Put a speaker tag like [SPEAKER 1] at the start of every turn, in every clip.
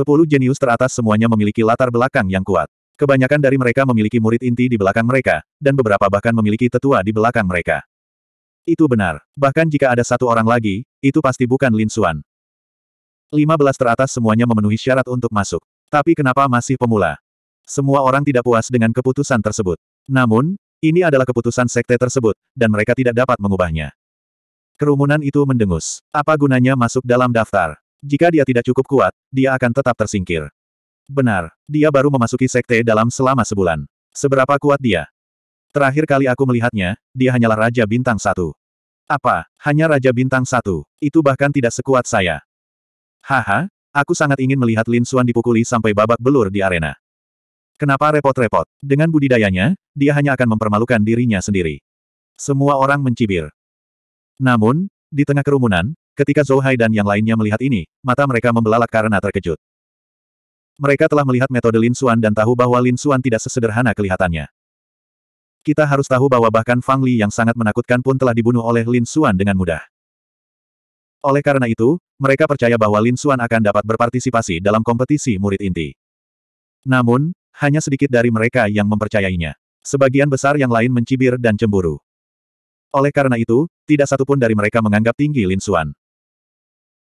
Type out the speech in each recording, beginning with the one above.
[SPEAKER 1] Sepuluh jenius teratas semuanya memiliki latar belakang yang kuat. Kebanyakan dari mereka memiliki murid inti di belakang mereka, dan beberapa bahkan memiliki tetua di belakang mereka. Itu benar. Bahkan jika ada satu orang lagi, itu pasti bukan Lin Xuan. belas teratas semuanya memenuhi syarat untuk masuk. Tapi kenapa masih pemula? Semua orang tidak puas dengan keputusan tersebut. Namun, ini adalah keputusan sekte tersebut, dan mereka tidak dapat mengubahnya. Kerumunan itu mendengus. Apa gunanya masuk dalam daftar? Jika dia tidak cukup kuat, dia akan tetap tersingkir. Benar, dia baru memasuki sekte dalam selama sebulan. Seberapa kuat dia? Terakhir kali aku melihatnya, dia hanyalah Raja Bintang Satu. Apa, hanya Raja Bintang Satu, itu bahkan tidak sekuat saya. Haha, aku sangat ingin melihat Lin Xuan dipukuli sampai babak belur di arena. Kenapa repot-repot? Dengan budidayanya, dia hanya akan mempermalukan dirinya sendiri. Semua orang mencibir. Namun, di tengah kerumunan, Ketika Zhou Hai dan yang lainnya melihat ini, mata mereka membelalak karena terkejut. Mereka telah melihat metode Lin Xuan dan tahu bahwa Lin Xuan tidak sesederhana kelihatannya. Kita harus tahu bahwa bahkan Fang Li yang sangat menakutkan pun telah dibunuh oleh Lin Xuan dengan mudah. Oleh karena itu, mereka percaya bahwa Lin Xuan akan dapat berpartisipasi dalam kompetisi murid inti. Namun, hanya sedikit dari mereka yang mempercayainya. Sebagian besar yang lain mencibir dan cemburu. Oleh karena itu, tidak satupun dari mereka menganggap tinggi Lin Xuan.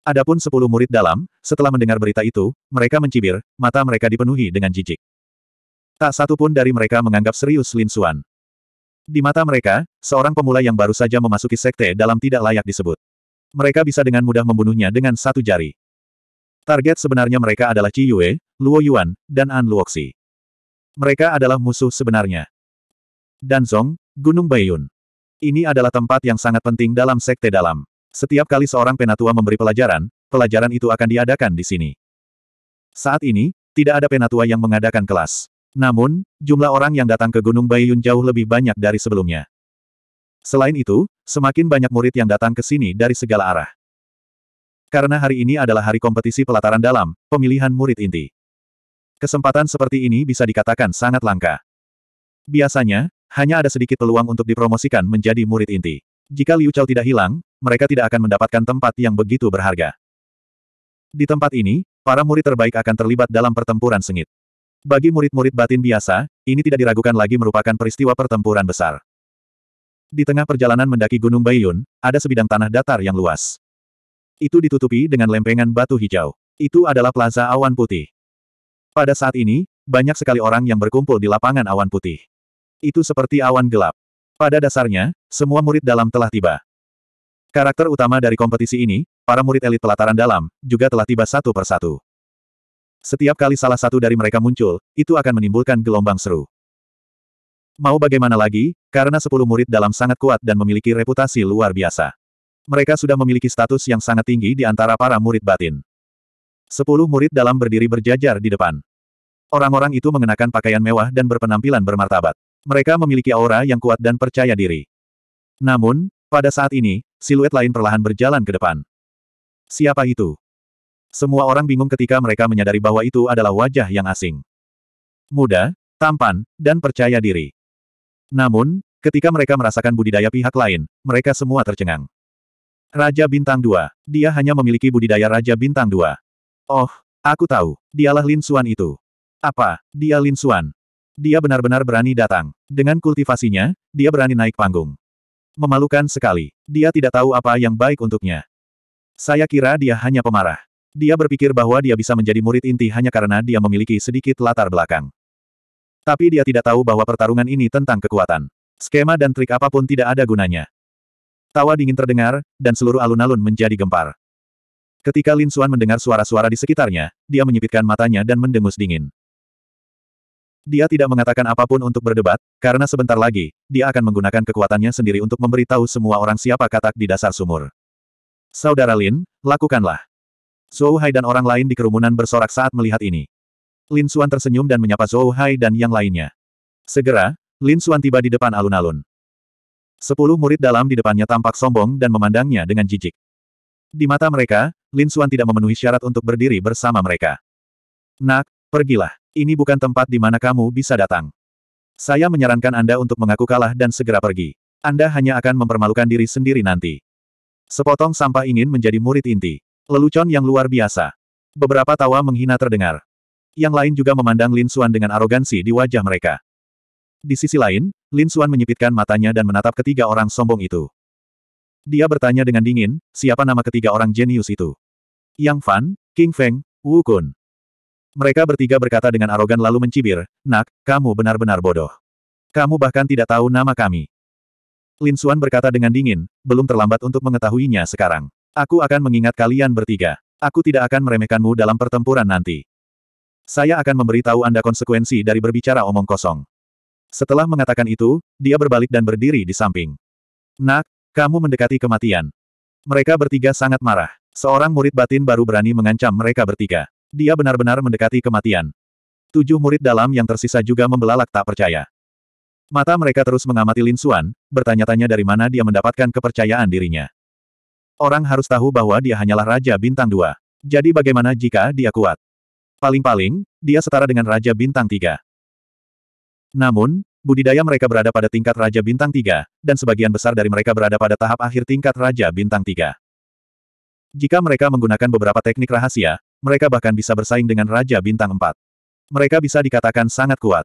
[SPEAKER 1] Adapun sepuluh murid dalam, setelah mendengar berita itu, mereka mencibir, mata mereka dipenuhi dengan jijik. Tak satu pun dari mereka menganggap serius Lin Xuan. Di mata mereka, seorang pemula yang baru saja memasuki sekte dalam tidak layak disebut. Mereka bisa dengan mudah membunuhnya dengan satu jari. Target sebenarnya mereka adalah Ci Yue, Luo Yuan, dan An Luoxi. Mereka adalah musuh sebenarnya. Dan Song, Gunung Baiyun. Ini adalah tempat yang sangat penting dalam sekte dalam. Setiap kali seorang penatua memberi pelajaran, pelajaran itu akan diadakan di sini. Saat ini, tidak ada penatua yang mengadakan kelas. Namun, jumlah orang yang datang ke Gunung Baiyun jauh lebih banyak dari sebelumnya. Selain itu, semakin banyak murid yang datang ke sini dari segala arah. Karena hari ini adalah hari kompetisi pelataran dalam, pemilihan murid inti. Kesempatan seperti ini bisa dikatakan sangat langka. Biasanya, hanya ada sedikit peluang untuk dipromosikan menjadi murid inti. Jika Liu Chao tidak hilang, mereka tidak akan mendapatkan tempat yang begitu berharga. Di tempat ini, para murid terbaik akan terlibat dalam pertempuran sengit. Bagi murid-murid batin biasa, ini tidak diragukan lagi merupakan peristiwa pertempuran besar. Di tengah perjalanan mendaki Gunung Bayun, ada sebidang tanah datar yang luas. Itu ditutupi dengan lempengan batu hijau. Itu adalah plaza awan putih. Pada saat ini, banyak sekali orang yang berkumpul di lapangan awan putih. Itu seperti awan gelap. Pada dasarnya, semua murid dalam telah tiba. Karakter utama dari kompetisi ini, para murid elit pelataran dalam, juga telah tiba satu persatu. Setiap kali salah satu dari mereka muncul, itu akan menimbulkan gelombang seru. Mau bagaimana lagi, karena sepuluh murid dalam sangat kuat dan memiliki reputasi luar biasa. Mereka sudah memiliki status yang sangat tinggi di antara para murid batin. Sepuluh murid dalam berdiri berjajar di depan. Orang-orang itu mengenakan pakaian mewah dan berpenampilan bermartabat. Mereka memiliki aura yang kuat dan percaya diri. Namun, pada saat ini, siluet lain perlahan berjalan ke depan. Siapa itu? Semua orang bingung ketika mereka menyadari bahwa itu adalah wajah yang asing. Muda, tampan, dan percaya diri. Namun, ketika mereka merasakan budidaya pihak lain, mereka semua tercengang. Raja Bintang 2. Dia hanya memiliki budidaya Raja Bintang 2. Oh, aku tahu. Dialah Lin Suan itu. Apa? Dia Lin Suan? Dia benar-benar berani datang. Dengan kultivasinya, dia berani naik panggung. Memalukan sekali. Dia tidak tahu apa yang baik untuknya. Saya kira dia hanya pemarah. Dia berpikir bahwa dia bisa menjadi murid inti hanya karena dia memiliki sedikit latar belakang. Tapi dia tidak tahu bahwa pertarungan ini tentang kekuatan. Skema dan trik apapun tidak ada gunanya. Tawa dingin terdengar, dan seluruh alun-alun menjadi gempar. Ketika Lin Xuan mendengar suara-suara di sekitarnya, dia menyipitkan matanya dan mendengus dingin. Dia tidak mengatakan apapun untuk berdebat, karena sebentar lagi, dia akan menggunakan kekuatannya sendiri untuk memberitahu semua orang siapa katak di dasar sumur. Saudara Lin, lakukanlah. Zhou Hai dan orang lain di kerumunan bersorak saat melihat ini. Lin Xuan tersenyum dan menyapa Zhou Hai dan yang lainnya. Segera, Lin Xuan tiba di depan alun-alun. Sepuluh murid dalam di depannya tampak sombong dan memandangnya dengan jijik. Di mata mereka, Lin Xuan tidak memenuhi syarat untuk berdiri bersama mereka. Nak, pergilah. Ini bukan tempat di mana kamu bisa datang. Saya menyarankan Anda untuk mengaku kalah dan segera pergi. Anda hanya akan mempermalukan diri sendiri nanti. Sepotong sampah ingin menjadi murid inti. Lelucon yang luar biasa. Beberapa tawa menghina terdengar. Yang lain juga memandang Lin Xuan dengan arogansi di wajah mereka. Di sisi lain, Lin Xuan menyipitkan matanya dan menatap ketiga orang sombong itu. Dia bertanya dengan dingin, siapa nama ketiga orang jenius itu? Yang Fan, King Feng, Wu Kun. Mereka bertiga berkata dengan arogan lalu mencibir, Nak, kamu benar-benar bodoh. Kamu bahkan tidak tahu nama kami. Lin Xuan berkata dengan dingin, belum terlambat untuk mengetahuinya sekarang. Aku akan mengingat kalian bertiga. Aku tidak akan meremehkanmu dalam pertempuran nanti. Saya akan memberitahu Anda konsekuensi dari berbicara omong kosong. Setelah mengatakan itu, dia berbalik dan berdiri di samping. Nak, kamu mendekati kematian. Mereka bertiga sangat marah. Seorang murid batin baru berani mengancam mereka bertiga. Dia benar-benar mendekati kematian. Tujuh murid dalam yang tersisa juga membelalak tak percaya. Mata mereka terus mengamati Lin Xuan, bertanya-tanya dari mana dia mendapatkan kepercayaan dirinya. Orang harus tahu bahwa dia hanyalah Raja Bintang dua. Jadi bagaimana jika dia kuat? Paling-paling, dia setara dengan Raja Bintang tiga. Namun, budidaya mereka berada pada tingkat Raja Bintang tiga, dan sebagian besar dari mereka berada pada tahap akhir tingkat Raja Bintang tiga. Jika mereka menggunakan beberapa teknik rahasia, mereka bahkan bisa bersaing dengan Raja Bintang Empat. Mereka bisa dikatakan sangat kuat.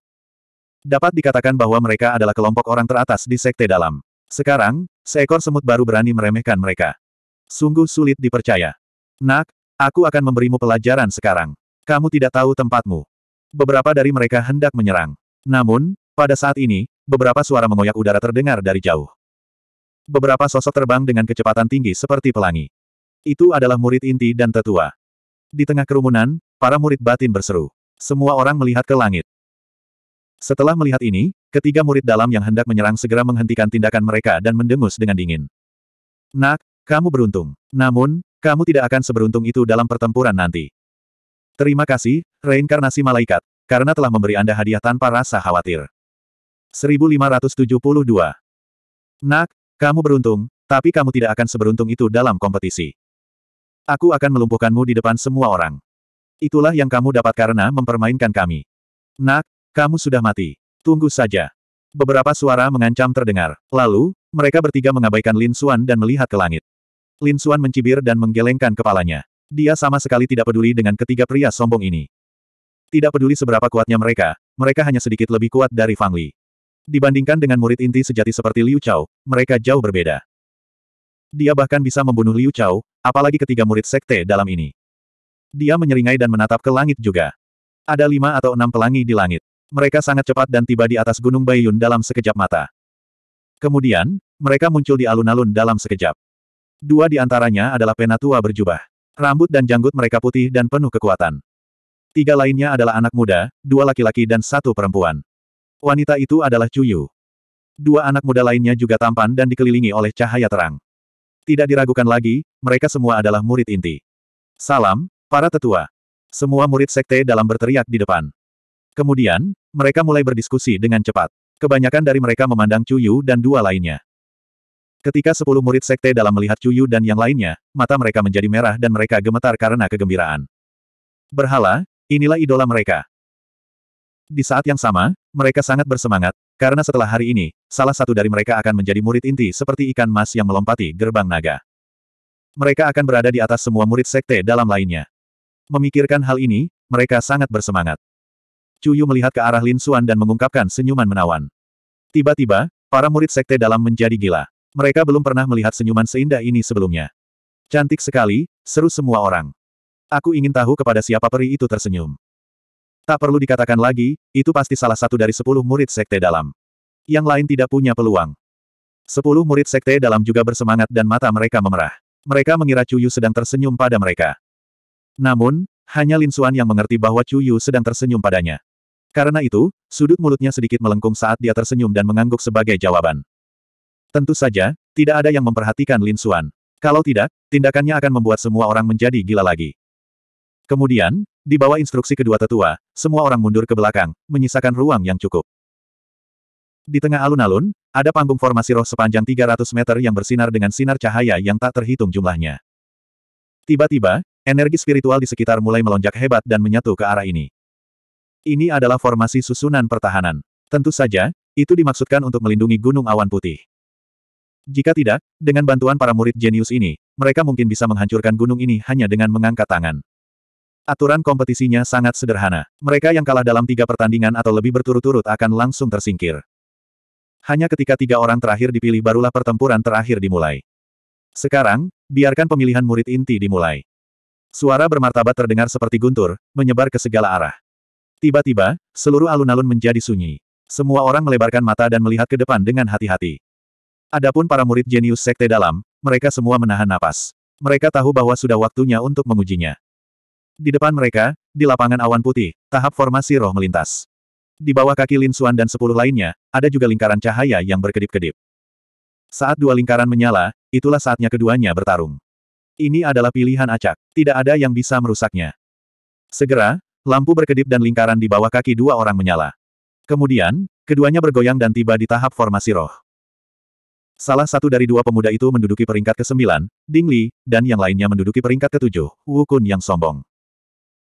[SPEAKER 1] Dapat dikatakan bahwa mereka adalah kelompok orang teratas di Sekte Dalam. Sekarang, seekor semut baru berani meremehkan mereka. Sungguh sulit dipercaya. Nak, aku akan memberimu pelajaran sekarang. Kamu tidak tahu tempatmu. Beberapa dari mereka hendak menyerang. Namun, pada saat ini, beberapa suara mengoyak udara terdengar dari jauh. Beberapa sosok terbang dengan kecepatan tinggi seperti pelangi. Itu adalah murid inti dan tetua. Di tengah kerumunan, para murid batin berseru. Semua orang melihat ke langit. Setelah melihat ini, ketiga murid dalam yang hendak menyerang segera menghentikan tindakan mereka dan mendengus dengan dingin. Nak, kamu beruntung. Namun, kamu tidak akan seberuntung itu dalam pertempuran nanti. Terima kasih, reinkarnasi malaikat, karena telah memberi Anda hadiah tanpa rasa khawatir. 1572 Nak, kamu beruntung, tapi kamu tidak akan seberuntung itu dalam kompetisi. Aku akan melumpuhkanmu di depan semua orang. Itulah yang kamu dapat karena mempermainkan kami. Nak, kamu sudah mati. Tunggu saja. Beberapa suara mengancam terdengar. Lalu, mereka bertiga mengabaikan Lin Xuan dan melihat ke langit. Lin Xuan mencibir dan menggelengkan kepalanya. Dia sama sekali tidak peduli dengan ketiga pria sombong ini. Tidak peduli seberapa kuatnya mereka, mereka hanya sedikit lebih kuat dari Fang Li. Dibandingkan dengan murid inti sejati seperti Liu Chao, mereka jauh berbeda. Dia bahkan bisa membunuh Liu Chao, apalagi ketiga murid sekte dalam ini. Dia menyeringai dan menatap ke langit juga. Ada lima atau enam pelangi di langit. Mereka sangat cepat dan tiba di atas Gunung Baiyun dalam sekejap mata. Kemudian, mereka muncul di alun-alun dalam sekejap. Dua di antaranya adalah penatua berjubah. Rambut dan janggut mereka putih dan penuh kekuatan. Tiga lainnya adalah anak muda, dua laki-laki dan satu perempuan. Wanita itu adalah Cuyu. Dua anak muda lainnya juga tampan dan dikelilingi oleh cahaya terang. Tidak diragukan lagi, mereka semua adalah murid inti. Salam, para tetua. Semua murid sekte dalam berteriak di depan. Kemudian, mereka mulai berdiskusi dengan cepat. Kebanyakan dari mereka memandang Cuyu dan dua lainnya. Ketika sepuluh murid sekte dalam melihat Cuyu dan yang lainnya, mata mereka menjadi merah dan mereka gemetar karena kegembiraan. Berhala, inilah idola mereka. Di saat yang sama, mereka sangat bersemangat, karena setelah hari ini, salah satu dari mereka akan menjadi murid inti seperti ikan mas yang melompati gerbang naga. Mereka akan berada di atas semua murid sekte dalam lainnya. Memikirkan hal ini, mereka sangat bersemangat. Cuyu melihat ke arah Lin Xuan dan mengungkapkan senyuman menawan. Tiba-tiba, para murid sekte dalam menjadi gila. Mereka belum pernah melihat senyuman seindah ini sebelumnya. Cantik sekali, seru semua orang. Aku ingin tahu kepada siapa peri itu tersenyum. Tak perlu dikatakan lagi, itu pasti salah satu dari sepuluh murid sekte dalam. Yang lain tidak punya peluang. Sepuluh murid sekte dalam juga bersemangat dan mata mereka memerah. Mereka mengira Cuyu sedang tersenyum pada mereka. Namun, hanya Lin Suan yang mengerti bahwa Cuyu sedang tersenyum padanya. Karena itu, sudut mulutnya sedikit melengkung saat dia tersenyum dan mengangguk sebagai jawaban. Tentu saja, tidak ada yang memperhatikan Lin Suan. Kalau tidak, tindakannya akan membuat semua orang menjadi gila lagi. Kemudian, di bawah instruksi kedua tetua, semua orang mundur ke belakang, menyisakan ruang yang cukup. Di tengah alun-alun, ada panggung formasi roh sepanjang 300 meter yang bersinar dengan sinar cahaya yang tak terhitung jumlahnya. Tiba-tiba, energi spiritual di sekitar mulai melonjak hebat dan menyatu ke arah ini. Ini adalah formasi susunan pertahanan. Tentu saja, itu dimaksudkan untuk melindungi gunung awan putih. Jika tidak, dengan bantuan para murid jenius ini, mereka mungkin bisa menghancurkan gunung ini hanya dengan mengangkat tangan. Aturan kompetisinya sangat sederhana. Mereka yang kalah dalam tiga pertandingan atau lebih berturut-turut akan langsung tersingkir. Hanya ketika tiga orang terakhir dipilih barulah pertempuran terakhir dimulai. Sekarang, biarkan pemilihan murid inti dimulai. Suara bermartabat terdengar seperti guntur, menyebar ke segala arah. Tiba-tiba, seluruh alun-alun menjadi sunyi. Semua orang melebarkan mata dan melihat ke depan dengan hati-hati. Adapun para murid jenius sekte dalam, mereka semua menahan napas. Mereka tahu bahwa sudah waktunya untuk mengujinya. Di depan mereka, di lapangan awan putih, tahap formasi roh melintas. Di bawah kaki Lin Suan dan sepuluh lainnya, ada juga lingkaran cahaya yang berkedip-kedip. Saat dua lingkaran menyala, itulah saatnya keduanya bertarung. Ini adalah pilihan acak, tidak ada yang bisa merusaknya. Segera, lampu berkedip dan lingkaran di bawah kaki dua orang menyala. Kemudian, keduanya bergoyang dan tiba di tahap formasi roh. Salah satu dari dua pemuda itu menduduki peringkat ke-9, Ding Li, dan yang lainnya menduduki peringkat ke-7, Wu Kun yang sombong.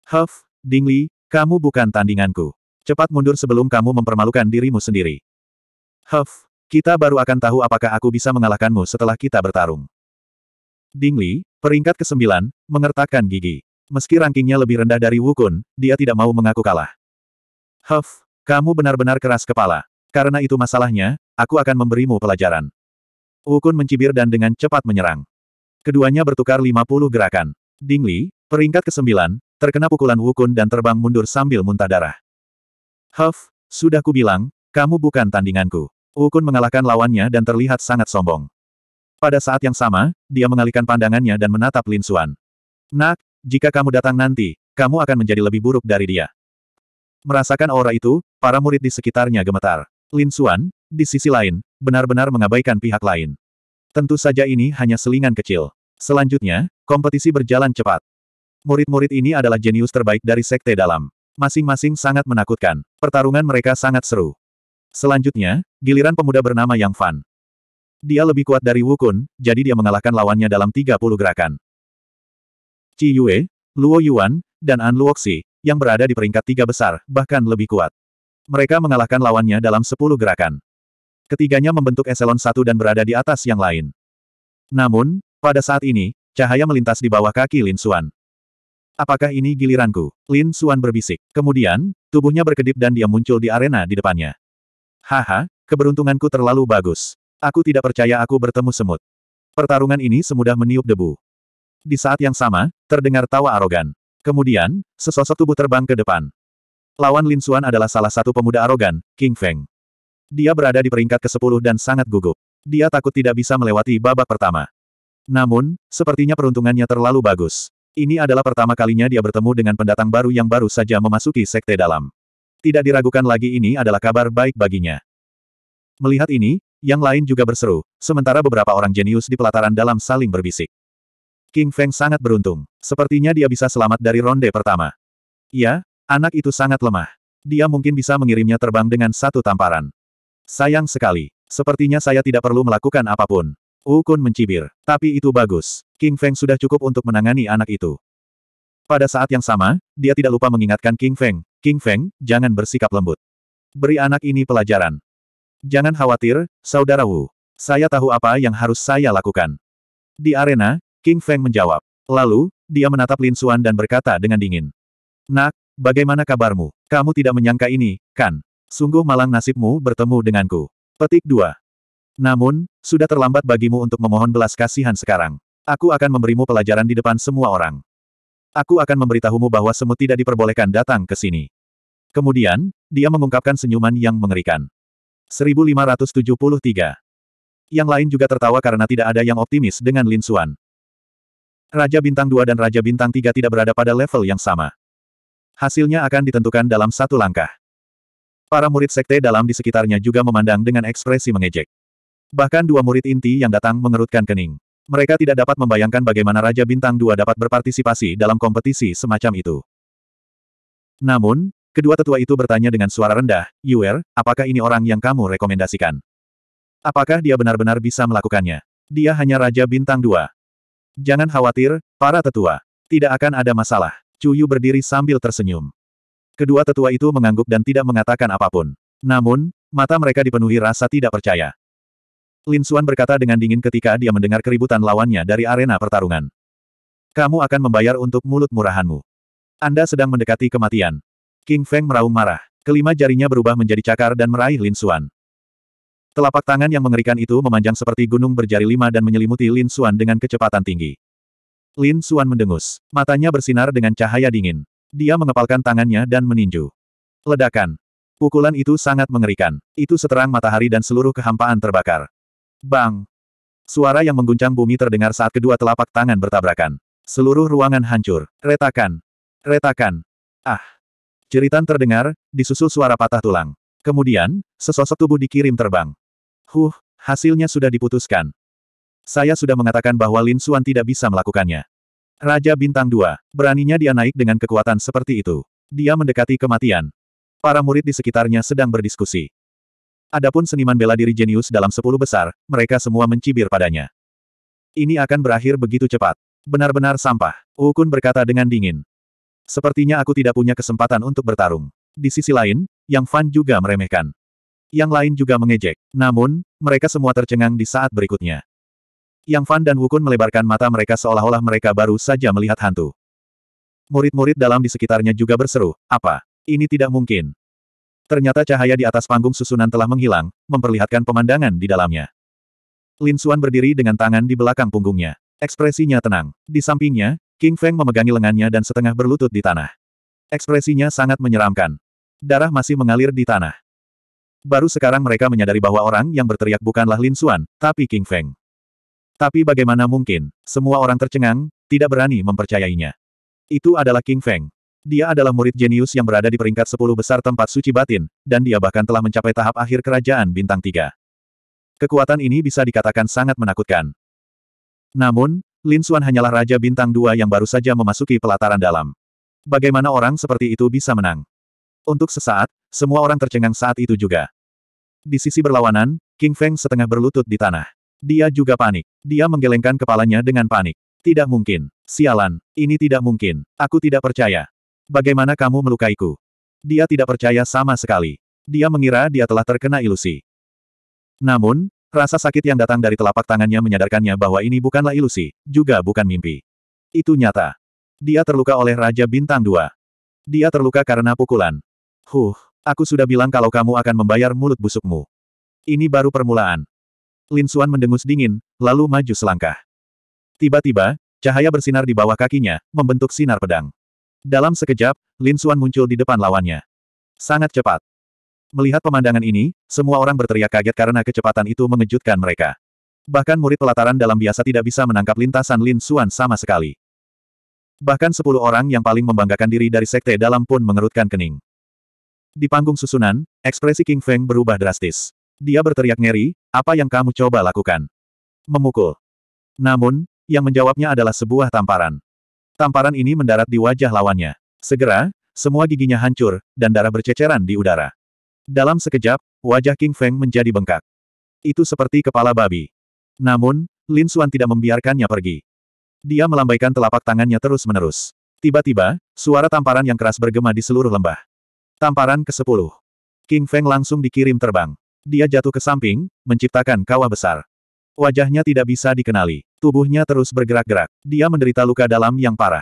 [SPEAKER 1] Huff, Dingli, kamu bukan tandinganku. Cepat mundur sebelum kamu mempermalukan dirimu sendiri. Huff, kita baru akan tahu apakah aku bisa mengalahkanmu setelah kita bertarung. Dingli, peringkat ke-9, mengertakkan gigi. Meski rankingnya lebih rendah dari Wukun, dia tidak mau mengaku kalah. Huff, kamu benar-benar keras kepala. Karena itu masalahnya, aku akan memberimu pelajaran. Wukun mencibir dan dengan cepat menyerang. Keduanya bertukar 50 gerakan. Dingli, peringkat ke-9, terkena pukulan Wukun dan terbang mundur sambil muntah darah. Huff, sudah kubilang, kamu bukan tandinganku. Wukun mengalahkan lawannya dan terlihat sangat sombong. Pada saat yang sama, dia mengalihkan pandangannya dan menatap Lin Xuan. Nak, jika kamu datang nanti, kamu akan menjadi lebih buruk dari dia. Merasakan aura itu, para murid di sekitarnya gemetar. Lin Xuan, di sisi lain, benar-benar mengabaikan pihak lain. Tentu saja ini hanya selingan kecil. Selanjutnya, kompetisi berjalan cepat. Murid-murid ini adalah jenius terbaik dari sekte dalam. Masing-masing sangat menakutkan. Pertarungan mereka sangat seru. Selanjutnya, giliran pemuda bernama Yang Fan. Dia lebih kuat dari Wukun, jadi dia mengalahkan lawannya dalam 30 gerakan. Qi Yue, Luo Yuan, dan An Luoxi, yang berada di peringkat tiga besar, bahkan lebih kuat. Mereka mengalahkan lawannya dalam 10 gerakan. Ketiganya membentuk eselon satu dan berada di atas yang lain. Namun, pada saat ini, cahaya melintas di bawah kaki Lin Xuan. Apakah ini giliranku? Lin Suan berbisik. Kemudian, tubuhnya berkedip dan dia muncul di arena di depannya. Haha, keberuntunganku terlalu bagus. Aku tidak percaya aku bertemu semut. Pertarungan ini semudah meniup debu. Di saat yang sama, terdengar tawa arogan. Kemudian, sesosok tubuh terbang ke depan. Lawan Lin Suan adalah salah satu pemuda arogan, King Feng. Dia berada di peringkat ke-10 dan sangat gugup. Dia takut tidak bisa melewati babak pertama. Namun, sepertinya peruntungannya terlalu bagus. Ini adalah pertama kalinya dia bertemu dengan pendatang baru yang baru saja memasuki sekte dalam. Tidak diragukan lagi ini adalah kabar baik baginya. Melihat ini, yang lain juga berseru, sementara beberapa orang jenius di pelataran dalam saling berbisik. King Feng sangat beruntung. Sepertinya dia bisa selamat dari ronde pertama. Ya, anak itu sangat lemah. Dia mungkin bisa mengirimnya terbang dengan satu tamparan. Sayang sekali. Sepertinya saya tidak perlu melakukan apapun. Kun mencibir. Tapi itu bagus. King Feng sudah cukup untuk menangani anak itu. Pada saat yang sama, dia tidak lupa mengingatkan King Feng, King Feng, jangan bersikap lembut. Beri anak ini pelajaran. Jangan khawatir, Saudara Wu. Saya tahu apa yang harus saya lakukan. Di arena, King Feng menjawab. Lalu, dia menatap Lin Xuan dan berkata dengan dingin. Nak, bagaimana kabarmu? Kamu tidak menyangka ini, kan? Sungguh malang nasibmu bertemu denganku. Petik 2. Namun, sudah terlambat bagimu untuk memohon belas kasihan sekarang. Aku akan memberimu pelajaran di depan semua orang. Aku akan memberitahumu bahwa semut tidak diperbolehkan datang ke sini. Kemudian, dia mengungkapkan senyuman yang mengerikan. 1573. Yang lain juga tertawa karena tidak ada yang optimis dengan Lin Xuan. Raja Bintang 2 dan Raja Bintang 3 tidak berada pada level yang sama. Hasilnya akan ditentukan dalam satu langkah. Para murid sekte dalam di sekitarnya juga memandang dengan ekspresi mengejek. Bahkan dua murid inti yang datang mengerutkan kening. Mereka tidak dapat membayangkan bagaimana Raja Bintang Dua dapat berpartisipasi dalam kompetisi semacam itu. Namun, kedua tetua itu bertanya dengan suara rendah, Yuer, apakah ini orang yang kamu rekomendasikan? Apakah dia benar-benar bisa melakukannya? Dia hanya Raja Bintang Dua. Jangan khawatir, para tetua. Tidak akan ada masalah. Cuyu berdiri sambil tersenyum. Kedua tetua itu mengangguk dan tidak mengatakan apapun. Namun, mata mereka dipenuhi rasa tidak percaya. Lin Suan berkata dengan dingin ketika dia mendengar keributan lawannya dari arena pertarungan. Kamu akan membayar untuk mulut murahanmu. Anda sedang mendekati kematian. King Feng meraung marah. Kelima jarinya berubah menjadi cakar dan meraih Lin Suan. Telapak tangan yang mengerikan itu memanjang seperti gunung berjari lima dan menyelimuti Lin Suan dengan kecepatan tinggi. Lin Suan mendengus. Matanya bersinar dengan cahaya dingin. Dia mengepalkan tangannya dan meninju. Ledakan. Pukulan itu sangat mengerikan. Itu seterang matahari dan seluruh kehampaan terbakar. Bang! Suara yang mengguncang bumi terdengar saat kedua telapak tangan bertabrakan. Seluruh ruangan hancur. Retakan! Retakan! Ah! Jeritan terdengar, disusul suara patah tulang. Kemudian, sesosok tubuh dikirim terbang. Huh, hasilnya sudah diputuskan. Saya sudah mengatakan bahwa Lin Suan tidak bisa melakukannya. Raja Bintang 2, beraninya dia naik dengan kekuatan seperti itu. Dia mendekati kematian. Para murid di sekitarnya sedang berdiskusi. Adapun seniman bela diri jenius dalam sepuluh besar, mereka semua mencibir padanya. Ini akan berakhir begitu cepat. Benar-benar sampah, Ukun berkata dengan dingin. Sepertinya aku tidak punya kesempatan untuk bertarung. Di sisi lain, Yang Fan juga meremehkan. Yang lain juga mengejek. Namun, mereka semua tercengang di saat berikutnya. Yang Fan dan Wukun melebarkan mata mereka seolah-olah mereka baru saja melihat hantu. Murid-murid dalam di sekitarnya juga berseru, apa? Ini tidak mungkin. Ternyata cahaya di atas panggung susunan telah menghilang, memperlihatkan pemandangan di dalamnya. Lin Xuan berdiri dengan tangan di belakang punggungnya. Ekspresinya tenang. Di sampingnya, King Feng memegangi lengannya dan setengah berlutut di tanah. Ekspresinya sangat menyeramkan. Darah masih mengalir di tanah. Baru sekarang mereka menyadari bahwa orang yang berteriak bukanlah Lin Xuan, tapi King Feng. Tapi bagaimana mungkin, semua orang tercengang, tidak berani mempercayainya. Itu adalah King Feng, dia adalah murid jenius yang berada di peringkat sepuluh besar tempat suci batin, dan dia bahkan telah mencapai tahap akhir kerajaan bintang tiga. Kekuatan ini bisa dikatakan sangat menakutkan. Namun, Lin Xuan hanyalah raja bintang dua yang baru saja memasuki pelataran dalam. Bagaimana orang seperti itu bisa menang? Untuk sesaat, semua orang tercengang saat itu juga. Di sisi berlawanan, King Feng setengah berlutut di tanah. Dia juga panik. Dia menggelengkan kepalanya dengan panik. Tidak mungkin. Sialan, ini tidak mungkin. Aku tidak percaya. Bagaimana kamu melukaiku? Dia tidak percaya sama sekali. Dia mengira dia telah terkena ilusi. Namun, rasa sakit yang datang dari telapak tangannya menyadarkannya bahwa ini bukanlah ilusi, juga bukan mimpi. Itu nyata. Dia terluka oleh Raja Bintang Dua. Dia terluka karena pukulan. Huh, aku sudah bilang kalau kamu akan membayar mulut busukmu. Ini baru permulaan. Lin Suan mendengus dingin, lalu maju selangkah. Tiba-tiba, cahaya bersinar di bawah kakinya, membentuk sinar pedang. Dalam sekejap, Lin Suan muncul di depan lawannya. Sangat cepat. Melihat pemandangan ini, semua orang berteriak kaget karena kecepatan itu mengejutkan mereka. Bahkan murid pelataran dalam biasa tidak bisa menangkap lintasan Lin Suan sama sekali. Bahkan sepuluh orang yang paling membanggakan diri dari sekte dalam pun mengerutkan kening. Di panggung susunan, ekspresi King Feng berubah drastis. Dia berteriak ngeri, apa yang kamu coba lakukan? Memukul. Namun, yang menjawabnya adalah sebuah tamparan. Tamparan ini mendarat di wajah lawannya. Segera, semua giginya hancur, dan darah berceceran di udara. Dalam sekejap, wajah King Feng menjadi bengkak. Itu seperti kepala babi. Namun, Lin Xuan tidak membiarkannya pergi. Dia melambaikan telapak tangannya terus-menerus. Tiba-tiba, suara tamparan yang keras bergema di seluruh lembah. Tamparan ke-10. King Feng langsung dikirim terbang. Dia jatuh ke samping, menciptakan kawah besar. Wajahnya tidak bisa dikenali. Tubuhnya terus bergerak-gerak. Dia menderita luka dalam yang parah.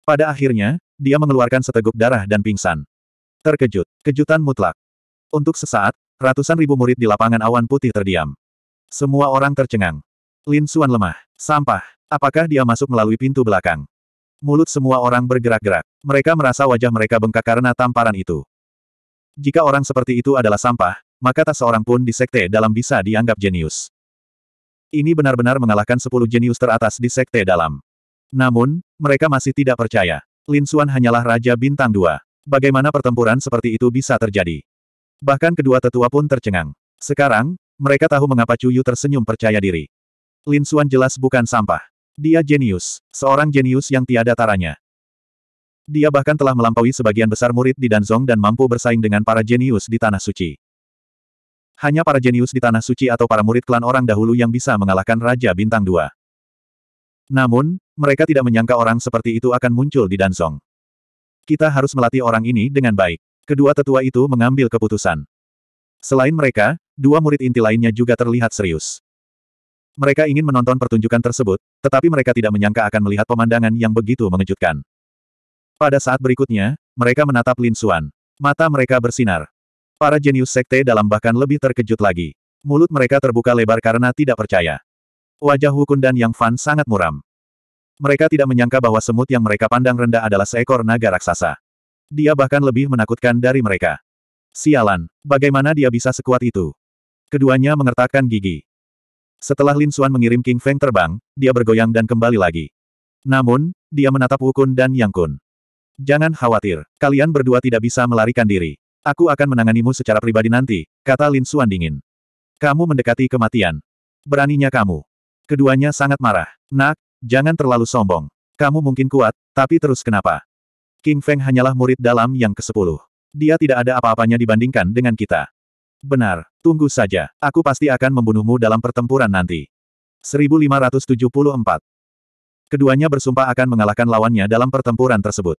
[SPEAKER 1] Pada akhirnya, dia mengeluarkan seteguk darah dan pingsan. Terkejut. Kejutan mutlak. Untuk sesaat, ratusan ribu murid di lapangan awan putih terdiam. Semua orang tercengang. Lin Suan lemah. Sampah. Apakah dia masuk melalui pintu belakang? Mulut semua orang bergerak-gerak. Mereka merasa wajah mereka bengkak karena tamparan itu. Jika orang seperti itu adalah sampah, maka tak seorang pun di sekte dalam bisa dianggap jenius ini benar-benar mengalahkan sepuluh jenius teratas di sekte dalam. Namun, mereka masih tidak percaya. Lin Suan hanyalah Raja Bintang Dua. Bagaimana pertempuran seperti itu bisa terjadi? Bahkan kedua tetua pun tercengang. Sekarang, mereka tahu mengapa Chu Yu tersenyum percaya diri. Lin Suan jelas bukan sampah. Dia jenius, seorang jenius yang tiada taranya. Dia bahkan telah melampaui sebagian besar murid di Danzong dan mampu bersaing dengan para jenius di Tanah Suci. Hanya para jenius di Tanah Suci atau para murid klan orang dahulu yang bisa mengalahkan Raja Bintang Dua. Namun, mereka tidak menyangka orang seperti itu akan muncul di Danzong. Kita harus melatih orang ini dengan baik. Kedua tetua itu mengambil keputusan. Selain mereka, dua murid inti lainnya juga terlihat serius. Mereka ingin menonton pertunjukan tersebut, tetapi mereka tidak menyangka akan melihat pemandangan yang begitu mengejutkan. Pada saat berikutnya, mereka menatap Lin Xuan. Mata mereka bersinar. Para jenius sekte dalam bahkan lebih terkejut lagi. Mulut mereka terbuka lebar karena tidak percaya. Wajah Hukun dan Yang Fan sangat muram. Mereka tidak menyangka bahwa semut yang mereka pandang rendah adalah seekor naga raksasa. Dia bahkan lebih menakutkan dari mereka. Sialan, bagaimana dia bisa sekuat itu? Keduanya mengertakkan gigi. Setelah Lin Xuan mengirim King Feng terbang, dia bergoyang dan kembali lagi. Namun, dia menatap Wukun dan Yang Kun. Jangan khawatir, kalian berdua tidak bisa melarikan diri. Aku akan menanganimu secara pribadi nanti, kata Lin Xuan dingin. Kamu mendekati kematian. Beraninya kamu. Keduanya sangat marah. Nak, jangan terlalu sombong. Kamu mungkin kuat, tapi terus kenapa? King Feng hanyalah murid dalam yang ke-10. Dia tidak ada apa-apanya dibandingkan dengan kita. Benar, tunggu saja. Aku pasti akan membunuhmu dalam pertempuran nanti. 1574. Keduanya bersumpah akan mengalahkan lawannya dalam pertempuran tersebut.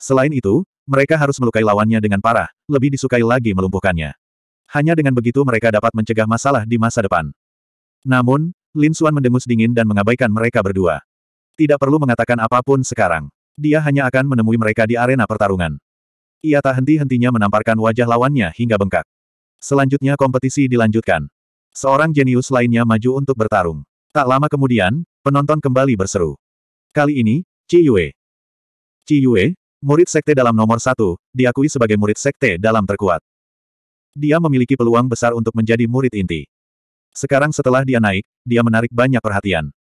[SPEAKER 1] Selain itu, mereka harus melukai lawannya dengan parah, lebih disukai lagi melumpuhkannya. Hanya dengan begitu mereka dapat mencegah masalah di masa depan. Namun, Lin Xuan mendengus dingin dan mengabaikan mereka berdua. Tidak perlu mengatakan apapun sekarang. Dia hanya akan menemui mereka di arena pertarungan. Ia tak henti-hentinya menamparkan wajah lawannya hingga bengkak. Selanjutnya kompetisi dilanjutkan. Seorang jenius lainnya maju untuk bertarung. Tak lama kemudian, penonton kembali berseru. Kali ini, Ci Yue. Ci Yue, Murid sekte dalam nomor satu, diakui sebagai murid sekte dalam terkuat. Dia memiliki peluang besar untuk menjadi murid inti. Sekarang setelah dia naik, dia menarik banyak perhatian.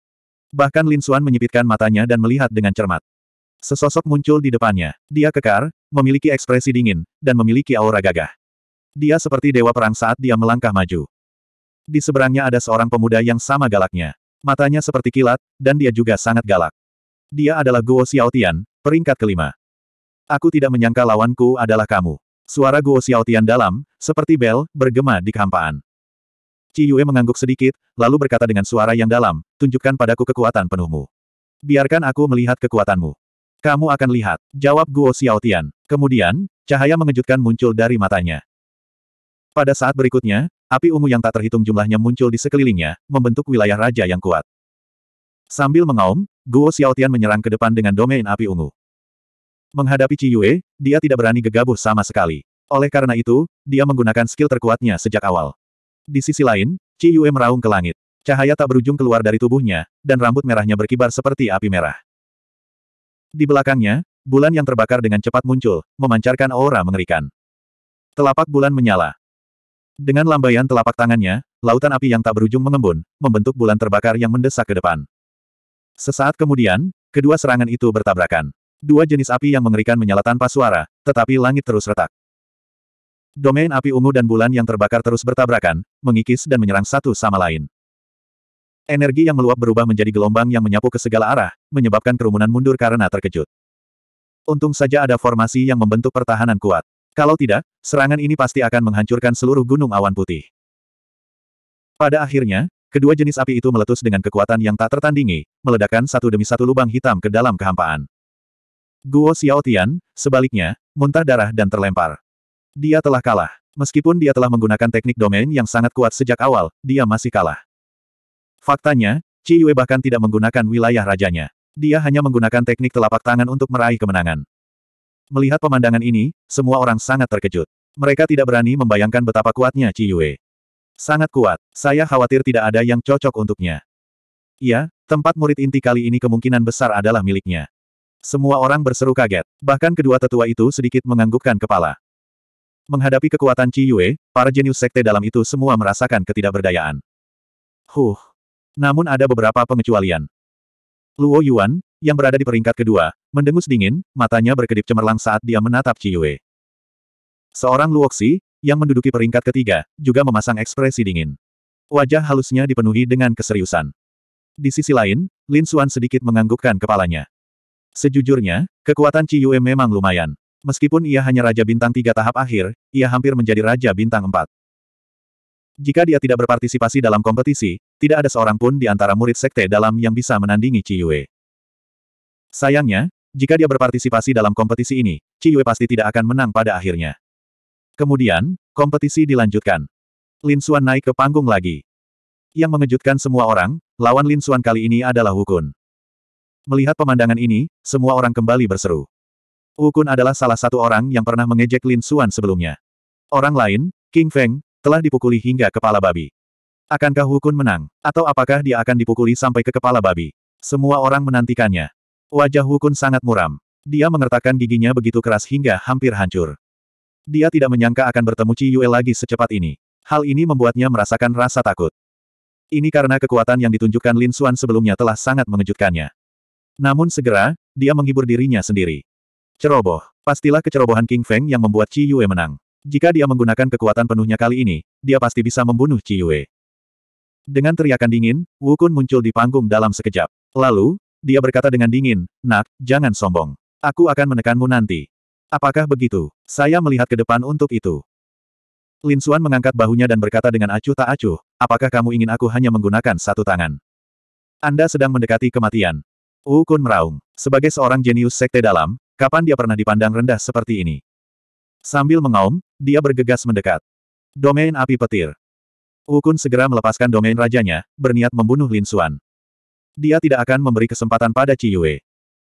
[SPEAKER 1] Bahkan Lin Xuan menyipitkan matanya dan melihat dengan cermat. Sesosok muncul di depannya. Dia kekar, memiliki ekspresi dingin, dan memiliki aura gagah. Dia seperti dewa perang saat dia melangkah maju. Di seberangnya ada seorang pemuda yang sama galaknya. Matanya seperti kilat, dan dia juga sangat galak. Dia adalah Guo Xiaotian, peringkat kelima. Aku tidak menyangka lawanku adalah kamu. Suara Guo Xiaotian dalam, seperti bel, bergema di kehampaan. Ci Yue mengangguk sedikit, lalu berkata dengan suara yang dalam, tunjukkan padaku kekuatan penuhmu. Biarkan aku melihat kekuatanmu. Kamu akan lihat, jawab Guo Xiaotian. Kemudian, cahaya mengejutkan muncul dari matanya. Pada saat berikutnya, api ungu yang tak terhitung jumlahnya muncul di sekelilingnya, membentuk wilayah raja yang kuat. Sambil mengaum, Guo Xiaotian menyerang ke depan dengan domain api ungu. Menghadapi Qi Yue, dia tidak berani gegabah sama sekali. Oleh karena itu, dia menggunakan skill terkuatnya sejak awal. Di sisi lain, Qi Yue meraung ke langit. Cahaya tak berujung keluar dari tubuhnya, dan rambut merahnya berkibar seperti api merah. Di belakangnya, bulan yang terbakar dengan cepat muncul, memancarkan aura mengerikan. Telapak bulan menyala. Dengan lambaian telapak tangannya, lautan api yang tak berujung mengembun, membentuk bulan terbakar yang mendesak ke depan. Sesaat kemudian, kedua serangan itu bertabrakan. Dua jenis api yang mengerikan menyala tanpa suara, tetapi langit terus retak. Domain api ungu dan bulan yang terbakar terus bertabrakan, mengikis dan menyerang satu sama lain. Energi yang meluap berubah menjadi gelombang yang menyapu ke segala arah, menyebabkan kerumunan mundur karena terkejut. Untung saja ada formasi yang membentuk pertahanan kuat. Kalau tidak, serangan ini pasti akan menghancurkan seluruh gunung awan putih. Pada akhirnya, kedua jenis api itu meletus dengan kekuatan yang tak tertandingi, meledakkan satu demi satu lubang hitam ke dalam kehampaan. Guo Xiaotian, sebaliknya, muntah darah dan terlempar. Dia telah kalah. Meskipun dia telah menggunakan teknik domain yang sangat kuat sejak awal, dia masih kalah. Faktanya, Qi Yue bahkan tidak menggunakan wilayah rajanya. Dia hanya menggunakan teknik telapak tangan untuk meraih kemenangan. Melihat pemandangan ini, semua orang sangat terkejut. Mereka tidak berani membayangkan betapa kuatnya Qi Yue. Sangat kuat, saya khawatir tidak ada yang cocok untuknya. Iya, tempat murid inti kali ini kemungkinan besar adalah miliknya. Semua orang berseru kaget, bahkan kedua tetua itu sedikit menganggukkan kepala. Menghadapi kekuatan Ci Yue, para jenius sekte dalam itu semua merasakan ketidakberdayaan. Huh. Namun ada beberapa pengecualian. Luo Yuan, yang berada di peringkat kedua, mendengus dingin, matanya berkedip cemerlang saat dia menatap Ci Yue. Seorang Luoxi, yang menduduki peringkat ketiga, juga memasang ekspresi dingin. Wajah halusnya dipenuhi dengan keseriusan. Di sisi lain, Lin Xuan sedikit menganggukkan kepalanya. Sejujurnya, kekuatan Ciyue memang lumayan. Meskipun ia hanya Raja Bintang tiga tahap akhir, ia hampir menjadi Raja Bintang empat. Jika dia tidak berpartisipasi dalam kompetisi, tidak ada seorang pun di antara murid sekte dalam yang bisa menandingi Ciyue. Sayangnya, jika dia berpartisipasi dalam kompetisi ini, Ciyue pasti tidak akan menang pada akhirnya. Kemudian, kompetisi dilanjutkan. Lin Xuan naik ke panggung lagi. Yang mengejutkan semua orang, lawan Lin Xuan kali ini adalah Wukun. Melihat pemandangan ini, semua orang kembali berseru. Wukun adalah salah satu orang yang pernah mengejek Lin Xuan sebelumnya. Orang lain, King Feng, telah dipukuli hingga kepala babi. Akankah Wukun menang? Atau apakah dia akan dipukuli sampai ke kepala babi? Semua orang menantikannya. Wajah Wukun sangat muram. Dia mengertakkan giginya begitu keras hingga hampir hancur. Dia tidak menyangka akan bertemu Ci Yue lagi secepat ini. Hal ini membuatnya merasakan rasa takut. Ini karena kekuatan yang ditunjukkan Lin Xuan sebelumnya telah sangat mengejutkannya. Namun segera, dia menghibur dirinya sendiri. Ceroboh. Pastilah kecerobohan King Feng yang membuat Ci Yue menang. Jika dia menggunakan kekuatan penuhnya kali ini, dia pasti bisa membunuh Ci Yue. Dengan teriakan dingin, Wukun muncul di panggung dalam sekejap. Lalu, dia berkata dengan dingin, Nak, jangan sombong. Aku akan menekanmu nanti. Apakah begitu? Saya melihat ke depan untuk itu. Lin Xuan mengangkat bahunya dan berkata dengan acuh tak acuh, apakah kamu ingin aku hanya menggunakan satu tangan? Anda sedang mendekati kematian. Wukun meraung. Sebagai seorang jenius sekte dalam, kapan dia pernah dipandang rendah seperti ini? Sambil mengaum, dia bergegas mendekat. Domain api petir. Wukun segera melepaskan domain rajanya, berniat membunuh Lin Xuan. Dia tidak akan memberi kesempatan pada Ci Yue.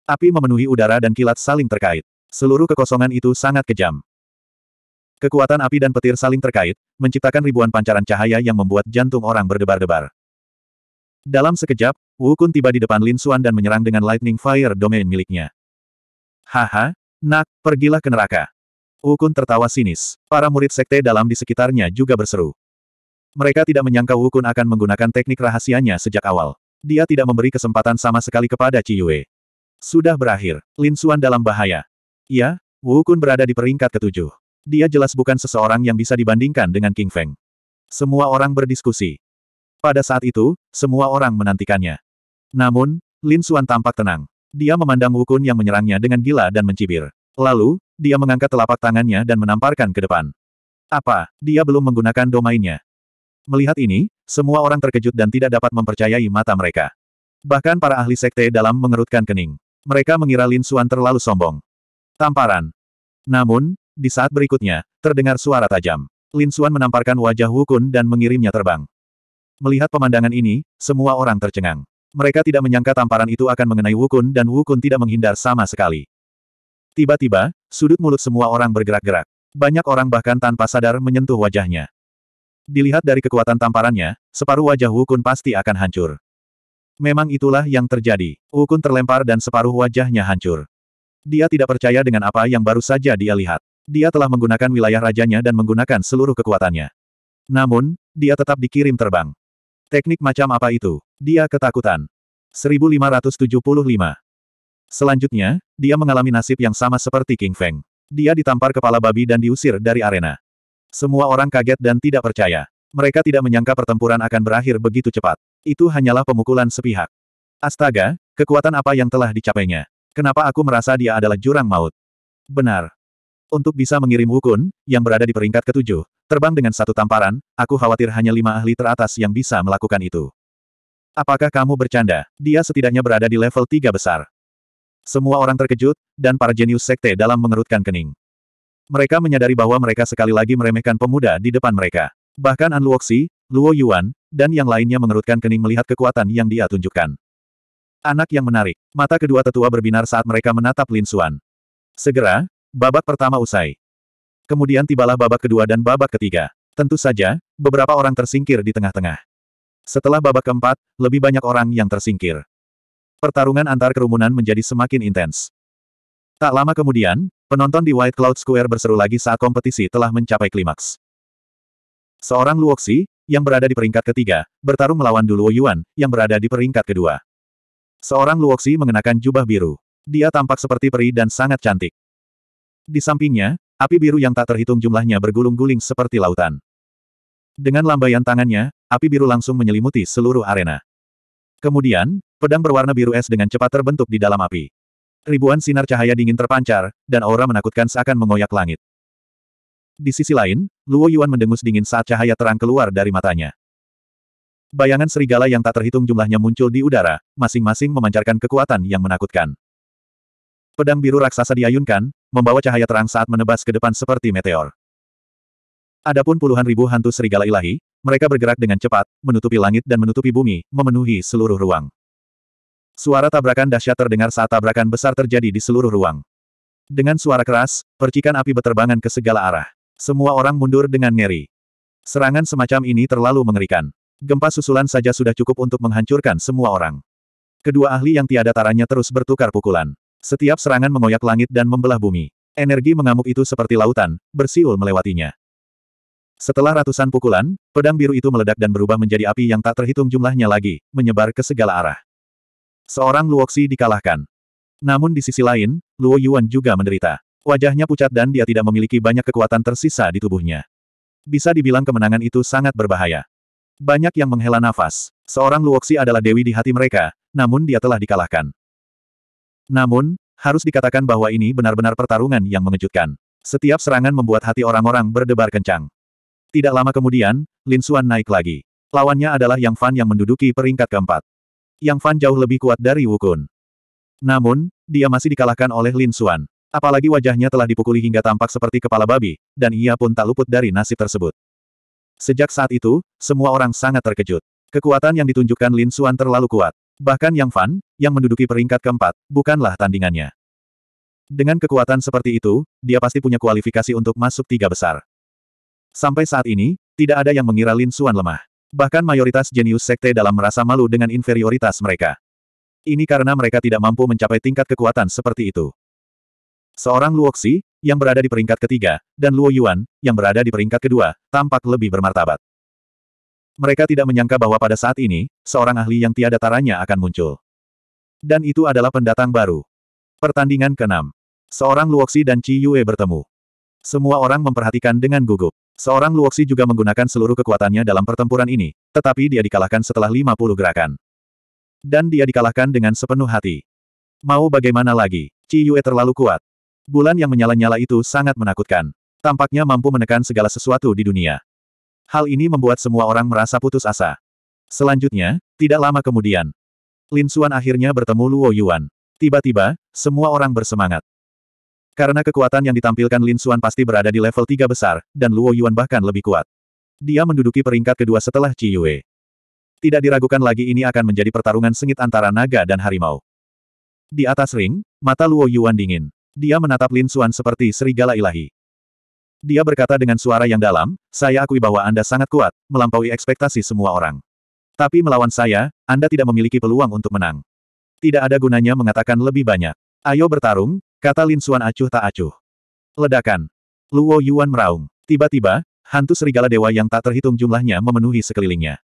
[SPEAKER 1] Api memenuhi udara dan kilat saling terkait. Seluruh kekosongan itu sangat kejam. Kekuatan api dan petir saling terkait, menciptakan ribuan pancaran cahaya yang membuat jantung orang berdebar-debar. Dalam sekejap, Wukun tiba di depan Lin Xuan dan menyerang dengan Lightning Fire Domain miliknya. Haha, nak, pergilah ke neraka. Wukun tertawa sinis. Para murid sekte dalam di sekitarnya juga berseru. Mereka tidak menyangka Wukun akan menggunakan teknik rahasianya sejak awal. Dia tidak memberi kesempatan sama sekali kepada Ci Yue. Sudah berakhir, Lin Xuan dalam bahaya. Ya, Wukun berada di peringkat ketujuh. Dia jelas bukan seseorang yang bisa dibandingkan dengan King Feng. Semua orang berdiskusi. Pada saat itu, semua orang menantikannya. Namun, Lin Suan tampak tenang. Dia memandang Wukun yang menyerangnya dengan gila dan mencibir. Lalu, dia mengangkat telapak tangannya dan menamparkan ke depan. Apa, dia belum menggunakan domainnya. Melihat ini, semua orang terkejut dan tidak dapat mempercayai mata mereka. Bahkan para ahli sekte dalam mengerutkan kening. Mereka mengira Lin Suan terlalu sombong. Tamparan. Namun, di saat berikutnya, terdengar suara tajam. Lin Suan menamparkan wajah Wukun dan mengirimnya terbang. Melihat pemandangan ini, semua orang tercengang. Mereka tidak menyangka tamparan itu akan mengenai Wukun dan Wukun tidak menghindar sama sekali. Tiba-tiba, sudut mulut semua orang bergerak-gerak. Banyak orang bahkan tanpa sadar menyentuh wajahnya. Dilihat dari kekuatan tamparannya, separuh wajah Wukun pasti akan hancur. Memang itulah yang terjadi. Wukun terlempar dan separuh wajahnya hancur. Dia tidak percaya dengan apa yang baru saja dia lihat. Dia telah menggunakan wilayah rajanya dan menggunakan seluruh kekuatannya. Namun, dia tetap dikirim terbang. Teknik macam apa itu? Dia ketakutan. 1575. Selanjutnya, dia mengalami nasib yang sama seperti King Feng. Dia ditampar kepala babi dan diusir dari arena. Semua orang kaget dan tidak percaya. Mereka tidak menyangka pertempuran akan berakhir begitu cepat. Itu hanyalah pemukulan sepihak. Astaga, kekuatan apa yang telah dicapainya? Kenapa aku merasa dia adalah jurang maut? Benar. Untuk bisa mengirim Wukun, yang berada di peringkat ketujuh, Terbang dengan satu tamparan, aku khawatir hanya lima ahli teratas yang bisa melakukan itu. Apakah kamu bercanda? Dia setidaknya berada di level tiga besar. Semua orang terkejut, dan para jenius sekte dalam mengerutkan kening. Mereka menyadari bahwa mereka sekali lagi meremehkan pemuda di depan mereka. Bahkan An Luoxi, Luo Yuan, dan yang lainnya mengerutkan kening melihat kekuatan yang dia tunjukkan. Anak yang menarik. Mata kedua tetua berbinar saat mereka menatap Lin Xuan. Segera, babak pertama usai. Kemudian tibalah babak kedua dan babak ketiga. Tentu saja, beberapa orang tersingkir di tengah-tengah. Setelah babak keempat, lebih banyak orang yang tersingkir. Pertarungan antar kerumunan menjadi semakin intens. Tak lama kemudian, penonton di White Cloud Square berseru lagi saat kompetisi telah mencapai klimaks. Seorang Luoxi, yang berada di peringkat ketiga, bertarung melawan Duluo Yuan, yang berada di peringkat kedua. Seorang Luoxi mengenakan jubah biru. Dia tampak seperti peri dan sangat cantik. Di sampingnya, Api biru yang tak terhitung jumlahnya bergulung-guling seperti lautan. Dengan lambaian tangannya, api biru langsung menyelimuti seluruh arena. Kemudian, pedang berwarna biru es dengan cepat terbentuk di dalam api. Ribuan sinar cahaya dingin terpancar, dan aura menakutkan seakan mengoyak langit. Di sisi lain, Luo Yuan mendengus dingin saat cahaya terang keluar dari matanya. Bayangan serigala yang tak terhitung jumlahnya muncul di udara, masing-masing memancarkan kekuatan yang menakutkan. Pedang biru raksasa diayunkan, membawa cahaya terang saat menebas ke depan seperti meteor. Adapun puluhan ribu hantu serigala ilahi, mereka bergerak dengan cepat, menutupi langit dan menutupi bumi, memenuhi seluruh ruang. Suara tabrakan dahsyat terdengar saat tabrakan besar terjadi di seluruh ruang. Dengan suara keras, percikan api beterbangan ke segala arah. Semua orang mundur dengan ngeri. Serangan semacam ini terlalu mengerikan. Gempa susulan saja sudah cukup untuk menghancurkan semua orang. Kedua ahli yang tiada taranya terus bertukar pukulan. Setiap serangan mengoyak langit dan membelah bumi. Energi mengamuk itu seperti lautan, bersiul melewatinya. Setelah ratusan pukulan, pedang biru itu meledak dan berubah menjadi api yang tak terhitung jumlahnya lagi, menyebar ke segala arah. Seorang Luoxi dikalahkan. Namun di sisi lain, Luo Yuan juga menderita. Wajahnya pucat dan dia tidak memiliki banyak kekuatan tersisa di tubuhnya. Bisa dibilang kemenangan itu sangat berbahaya. Banyak yang menghela nafas. Seorang Luoxi adalah dewi di hati mereka, namun dia telah dikalahkan. Namun, harus dikatakan bahwa ini benar-benar pertarungan yang mengejutkan. Setiap serangan membuat hati orang-orang berdebar kencang. Tidak lama kemudian, Lin Xuan naik lagi. Lawannya adalah Yang Fan yang menduduki peringkat keempat. Yang Fan jauh lebih kuat dari Wukun. Namun, dia masih dikalahkan oleh Lin Xuan. Apalagi wajahnya telah dipukuli hingga tampak seperti kepala babi, dan ia pun tak luput dari nasib tersebut. Sejak saat itu, semua orang sangat terkejut. Kekuatan yang ditunjukkan Lin Xuan terlalu kuat. Bahkan Yang Fan, yang menduduki peringkat keempat, bukanlah tandingannya. Dengan kekuatan seperti itu, dia pasti punya kualifikasi untuk masuk tiga besar. Sampai saat ini, tidak ada yang mengira Lin Suan lemah. Bahkan mayoritas jenius sekte dalam merasa malu dengan inferioritas mereka. Ini karena mereka tidak mampu mencapai tingkat kekuatan seperti itu. Seorang Luoxi, yang berada di peringkat ketiga, dan Luo Yuan, yang berada di peringkat kedua, tampak lebih bermartabat. Mereka tidak menyangka bahwa pada saat ini, seorang ahli yang tiada taranya akan muncul. Dan itu adalah pendatang baru. Pertandingan keenam, Seorang Luoxi dan Qi Yue bertemu. Semua orang memperhatikan dengan gugup. Seorang Luoxi juga menggunakan seluruh kekuatannya dalam pertempuran ini, tetapi dia dikalahkan setelah 50 gerakan. Dan dia dikalahkan dengan sepenuh hati. Mau bagaimana lagi, Qi Yue terlalu kuat. Bulan yang menyala-nyala itu sangat menakutkan. Tampaknya mampu menekan segala sesuatu di dunia. Hal ini membuat semua orang merasa putus asa. Selanjutnya, tidak lama kemudian, Lin Xuan akhirnya bertemu Luo Yuan. Tiba-tiba, semua orang bersemangat. Karena kekuatan yang ditampilkan Lin Xuan pasti berada di level 3 besar, dan Luo Yuan bahkan lebih kuat. Dia menduduki peringkat kedua setelah Ji Yue. Tidak diragukan lagi ini akan menjadi pertarungan sengit antara naga dan harimau. Di atas ring, mata Luo Yuan dingin. Dia menatap Lin Xuan seperti serigala ilahi. Dia berkata dengan suara yang dalam, saya akui bahwa Anda sangat kuat, melampaui ekspektasi semua orang. Tapi melawan saya, Anda tidak memiliki peluang untuk menang. Tidak ada gunanya mengatakan lebih banyak. Ayo bertarung, kata Lin Xuan acuh tak acuh. Ledakan. Luo Yuan meraung. Tiba-tiba, hantu serigala dewa yang tak terhitung jumlahnya memenuhi sekelilingnya.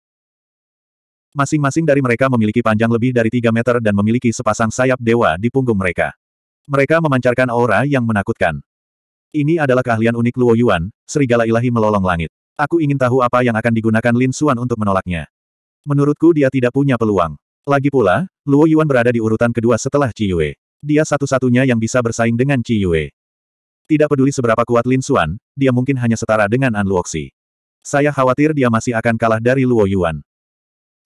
[SPEAKER 1] Masing-masing dari mereka memiliki panjang lebih dari 3 meter dan memiliki sepasang sayap dewa di punggung mereka. Mereka memancarkan aura yang menakutkan. Ini adalah keahlian unik Luo Yuan, serigala ilahi melolong langit. Aku ingin tahu apa yang akan digunakan Lin Xuan untuk menolaknya. Menurutku dia tidak punya peluang. Lagi pula, Luo Yuan berada di urutan kedua setelah Ci Yue. Dia satu-satunya yang bisa bersaing dengan Ci Yue. Tidak peduli seberapa kuat Lin Xuan, dia mungkin hanya setara dengan An Luoxi. Saya khawatir dia masih akan kalah dari Luo Yuan.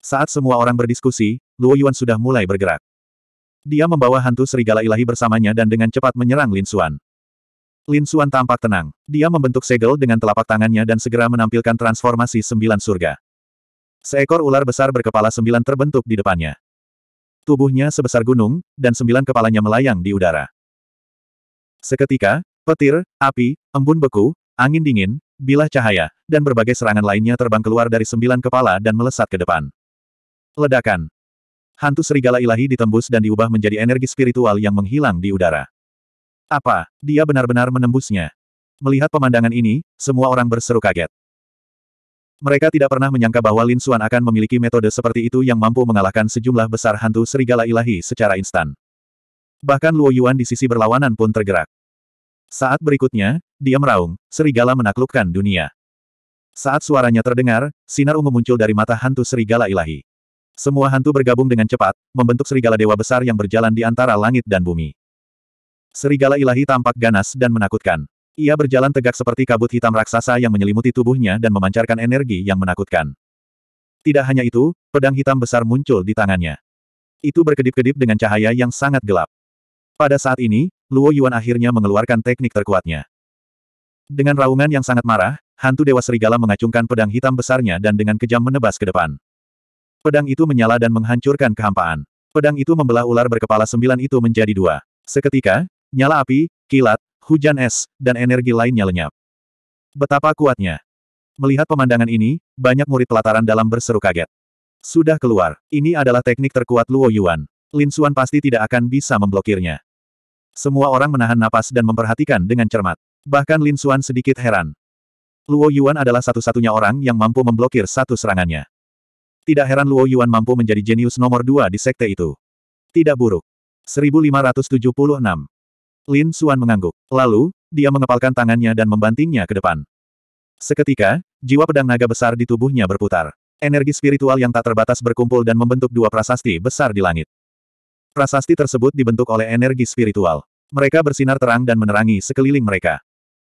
[SPEAKER 1] Saat semua orang berdiskusi, Luo Yuan sudah mulai bergerak. Dia membawa hantu serigala ilahi bersamanya dan dengan cepat menyerang Lin Xuan. Lin Suan tampak tenang. Dia membentuk segel dengan telapak tangannya dan segera menampilkan transformasi sembilan surga. Seekor ular besar berkepala sembilan terbentuk di depannya. Tubuhnya sebesar gunung, dan sembilan kepalanya melayang di udara. Seketika, petir, api, embun beku, angin dingin, bilah cahaya, dan berbagai serangan lainnya terbang keluar dari sembilan kepala dan melesat ke depan. Ledakan. Hantu serigala ilahi ditembus dan diubah menjadi energi spiritual yang menghilang di udara. Apa, dia benar-benar menembusnya? Melihat pemandangan ini, semua orang berseru kaget. Mereka tidak pernah menyangka bahwa Lin Xuan akan memiliki metode seperti itu yang mampu mengalahkan sejumlah besar hantu serigala ilahi secara instan. Bahkan Luo Yuan di sisi berlawanan pun tergerak. Saat berikutnya, dia meraung, serigala menaklukkan dunia. Saat suaranya terdengar, sinar ungu muncul dari mata hantu serigala ilahi. Semua hantu bergabung dengan cepat, membentuk serigala dewa besar yang berjalan di antara langit dan bumi. Serigala ilahi tampak ganas dan menakutkan. Ia berjalan tegak seperti kabut hitam raksasa yang menyelimuti tubuhnya dan memancarkan energi yang menakutkan. Tidak hanya itu, pedang hitam besar muncul di tangannya. Itu berkedip-kedip dengan cahaya yang sangat gelap. Pada saat ini, Luo Yuan akhirnya mengeluarkan teknik terkuatnya. Dengan raungan yang sangat marah, hantu Dewa Serigala mengacungkan pedang hitam besarnya dan dengan kejam menebas ke depan. Pedang itu menyala dan menghancurkan kehampaan. Pedang itu membelah ular berkepala sembilan itu menjadi dua. Seketika, Nyala api, kilat, hujan es, dan energi lainnya lenyap. Betapa kuatnya. Melihat pemandangan ini, banyak murid pelataran dalam berseru kaget. Sudah keluar, ini adalah teknik terkuat Luo Yuan. Lin Xuan pasti tidak akan bisa memblokirnya. Semua orang menahan napas dan memperhatikan dengan cermat. Bahkan Lin Xuan sedikit heran. Luo Yuan adalah satu-satunya orang yang mampu memblokir satu serangannya. Tidak heran Luo Yuan mampu menjadi jenius nomor dua di sekte itu. Tidak buruk. 1576 Lin Xuan mengangguk. Lalu, dia mengepalkan tangannya dan membantingnya ke depan. Seketika, jiwa pedang naga besar di tubuhnya berputar. Energi spiritual yang tak terbatas berkumpul dan membentuk dua prasasti besar di langit. Prasasti tersebut dibentuk oleh energi spiritual. Mereka bersinar terang dan menerangi sekeliling mereka.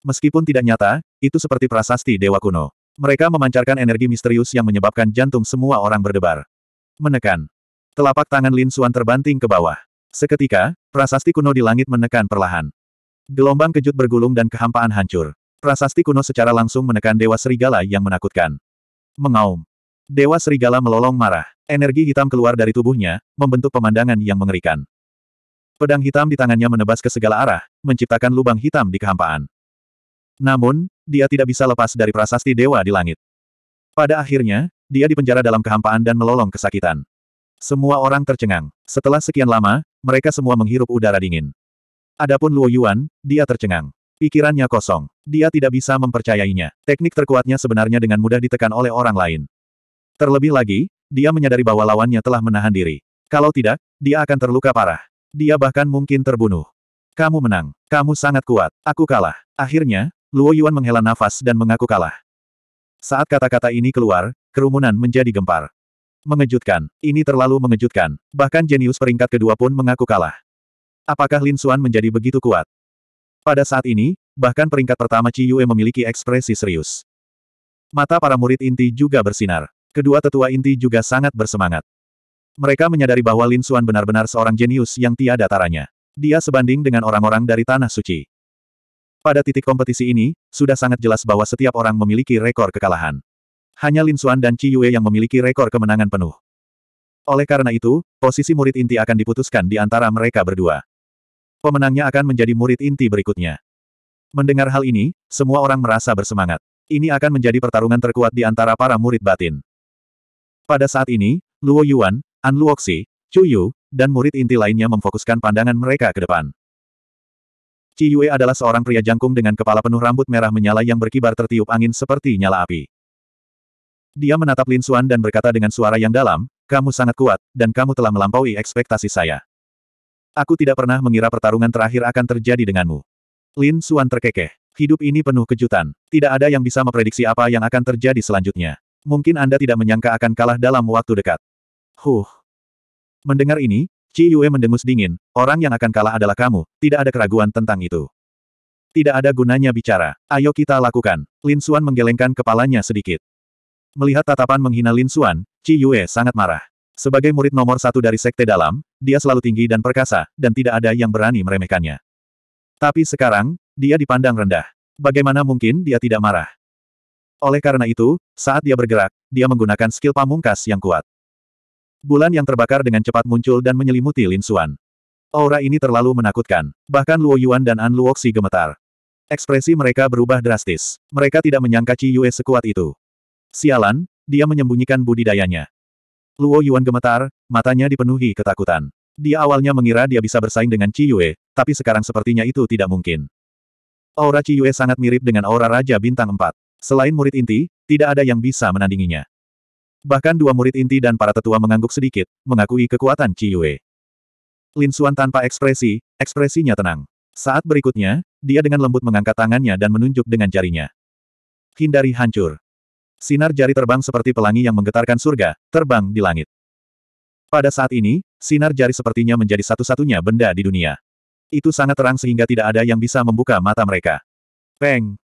[SPEAKER 1] Meskipun tidak nyata, itu seperti prasasti dewa kuno. Mereka memancarkan energi misterius yang menyebabkan jantung semua orang berdebar. Menekan. Telapak tangan Lin Suan terbanting ke bawah. Seketika, prasasti kuno di langit menekan perlahan. Gelombang kejut bergulung dan kehampaan hancur. Prasasti kuno secara langsung menekan Dewa Serigala yang menakutkan. Mengaum. Dewa Serigala melolong marah. Energi hitam keluar dari tubuhnya, membentuk pemandangan yang mengerikan. Pedang hitam di tangannya menebas ke segala arah, menciptakan lubang hitam di kehampaan. Namun, dia tidak bisa lepas dari prasasti Dewa di langit. Pada akhirnya, dia dipenjara dalam kehampaan dan melolong kesakitan. Semua orang tercengang. Setelah sekian lama, mereka semua menghirup udara dingin. Adapun Luo Yuan, dia tercengang. Pikirannya kosong. Dia tidak bisa mempercayainya. Teknik terkuatnya sebenarnya dengan mudah ditekan oleh orang lain. Terlebih lagi, dia menyadari bahwa lawannya telah menahan diri. Kalau tidak, dia akan terluka parah. Dia bahkan mungkin terbunuh. Kamu menang. Kamu sangat kuat. Aku kalah. Akhirnya, Luo Yuan menghela nafas dan mengaku kalah. Saat kata-kata ini keluar, kerumunan menjadi gempar. Mengejutkan. Ini terlalu mengejutkan. Bahkan jenius peringkat kedua pun mengaku kalah. Apakah Lin Xuan menjadi begitu kuat? Pada saat ini, bahkan peringkat pertama Ci Yue memiliki ekspresi serius. Mata para murid inti juga bersinar. Kedua tetua inti juga sangat bersemangat. Mereka menyadari bahwa Lin Xuan benar-benar seorang jenius yang tiada taranya. Dia sebanding dengan orang-orang dari Tanah Suci. Pada titik kompetisi ini, sudah sangat jelas bahwa setiap orang memiliki rekor kekalahan. Hanya Lin Xuan dan Qi Yue yang memiliki rekor kemenangan penuh. Oleh karena itu, posisi murid inti akan diputuskan di antara mereka berdua. Pemenangnya akan menjadi murid inti berikutnya. Mendengar hal ini, semua orang merasa bersemangat. Ini akan menjadi pertarungan terkuat di antara para murid batin. Pada saat ini, Luo Yuan, An Luoxi, Chu Yu, dan murid inti lainnya memfokuskan pandangan mereka ke depan. Qi Yue adalah seorang pria jangkung dengan kepala penuh rambut merah menyala yang berkibar tertiup angin seperti nyala api. Dia menatap Lin Xuan dan berkata dengan suara yang dalam, kamu sangat kuat, dan kamu telah melampaui ekspektasi saya. Aku tidak pernah mengira pertarungan terakhir akan terjadi denganmu. Lin Xuan terkekeh. Hidup ini penuh kejutan. Tidak ada yang bisa memprediksi apa yang akan terjadi selanjutnya. Mungkin Anda tidak menyangka akan kalah dalam waktu dekat. Huh. Mendengar ini, Ci Yue mendengus dingin, orang yang akan kalah adalah kamu, tidak ada keraguan tentang itu. Tidak ada gunanya bicara. Ayo kita lakukan. Lin Xuan menggelengkan kepalanya sedikit. Melihat tatapan menghina Lin Xuan, Ci Yue sangat marah. Sebagai murid nomor satu dari Sekte Dalam, dia selalu tinggi dan perkasa, dan tidak ada yang berani meremehkannya. Tapi sekarang, dia dipandang rendah. Bagaimana mungkin dia tidak marah? Oleh karena itu, saat dia bergerak, dia menggunakan skill pamungkas yang kuat. Bulan yang terbakar dengan cepat muncul dan menyelimuti Lin Xuan. Aura ini terlalu menakutkan. Bahkan Luo Yuan dan An Luoxi gemetar. Ekspresi mereka berubah drastis. Mereka tidak menyangka Ci Yue sekuat itu. Sialan, dia menyembunyikan budidayanya. Luo Yuan gemetar, matanya dipenuhi ketakutan. Dia awalnya mengira dia bisa bersaing dengan Qi Yue, tapi sekarang sepertinya itu tidak mungkin. Aura Qi Yue sangat mirip dengan aura Raja Bintang 4. Selain murid inti, tidak ada yang bisa menandinginya. Bahkan dua murid inti dan para tetua mengangguk sedikit, mengakui kekuatan Qi Yue. Lin Xuan tanpa ekspresi, ekspresinya tenang. Saat berikutnya, dia dengan lembut mengangkat tangannya dan menunjuk dengan jarinya. Hindari hancur. Sinar jari terbang seperti pelangi yang menggetarkan surga, terbang di langit. Pada saat ini, sinar jari sepertinya menjadi satu-satunya benda di dunia. Itu sangat terang sehingga tidak ada yang bisa membuka mata mereka. Peng!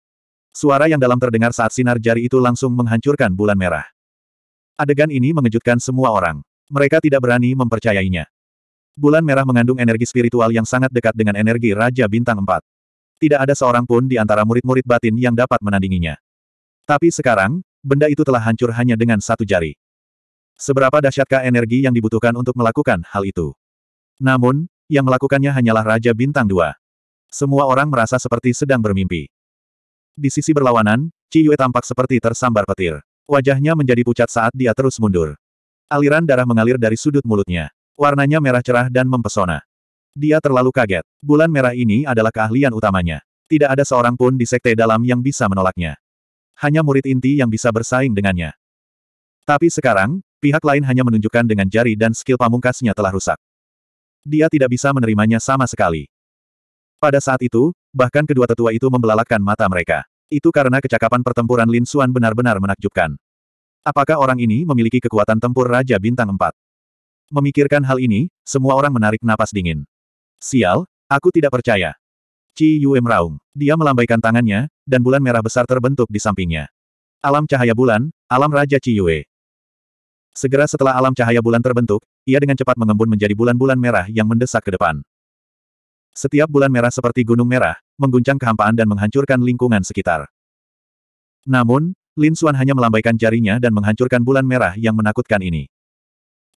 [SPEAKER 1] Suara yang dalam terdengar saat sinar jari itu langsung menghancurkan bulan merah. Adegan ini mengejutkan semua orang. Mereka tidak berani mempercayainya. Bulan merah mengandung energi spiritual yang sangat dekat dengan energi Raja Bintang 4. Tidak ada seorang pun di antara murid-murid batin yang dapat menandinginya. Tapi sekarang, benda itu telah hancur hanya dengan satu jari. Seberapa dahsyatkah energi yang dibutuhkan untuk melakukan hal itu? Namun, yang melakukannya hanyalah Raja Bintang Dua. Semua orang merasa seperti sedang bermimpi. Di sisi berlawanan, Ci Yue tampak seperti tersambar petir. Wajahnya menjadi pucat saat dia terus mundur. Aliran darah mengalir dari sudut mulutnya. Warnanya merah cerah dan mempesona. Dia terlalu kaget. Bulan merah ini adalah keahlian utamanya. Tidak ada seorang pun di sekte dalam yang bisa menolaknya hanya murid inti yang bisa bersaing dengannya. Tapi sekarang, pihak lain hanya menunjukkan dengan jari dan skill pamungkasnya telah rusak. Dia tidak bisa menerimanya sama sekali. Pada saat itu, bahkan kedua tetua itu membelalakkan mata mereka. Itu karena kecakapan pertempuran Lin Xuan benar-benar menakjubkan. Apakah orang ini memiliki kekuatan tempur Raja Bintang 4? Memikirkan hal ini, semua orang menarik napas dingin. Sial, aku tidak percaya. Ci Yue meraung. Dia melambaikan tangannya, dan bulan merah besar terbentuk di sampingnya. Alam cahaya bulan, alam Raja Ciyue. Segera setelah alam cahaya bulan terbentuk, ia dengan cepat mengembun menjadi bulan-bulan merah yang mendesak ke depan. Setiap bulan merah seperti gunung merah, mengguncang kehampaan dan menghancurkan lingkungan sekitar. Namun, Lin Xuan hanya melambaikan jarinya dan menghancurkan bulan merah yang menakutkan ini.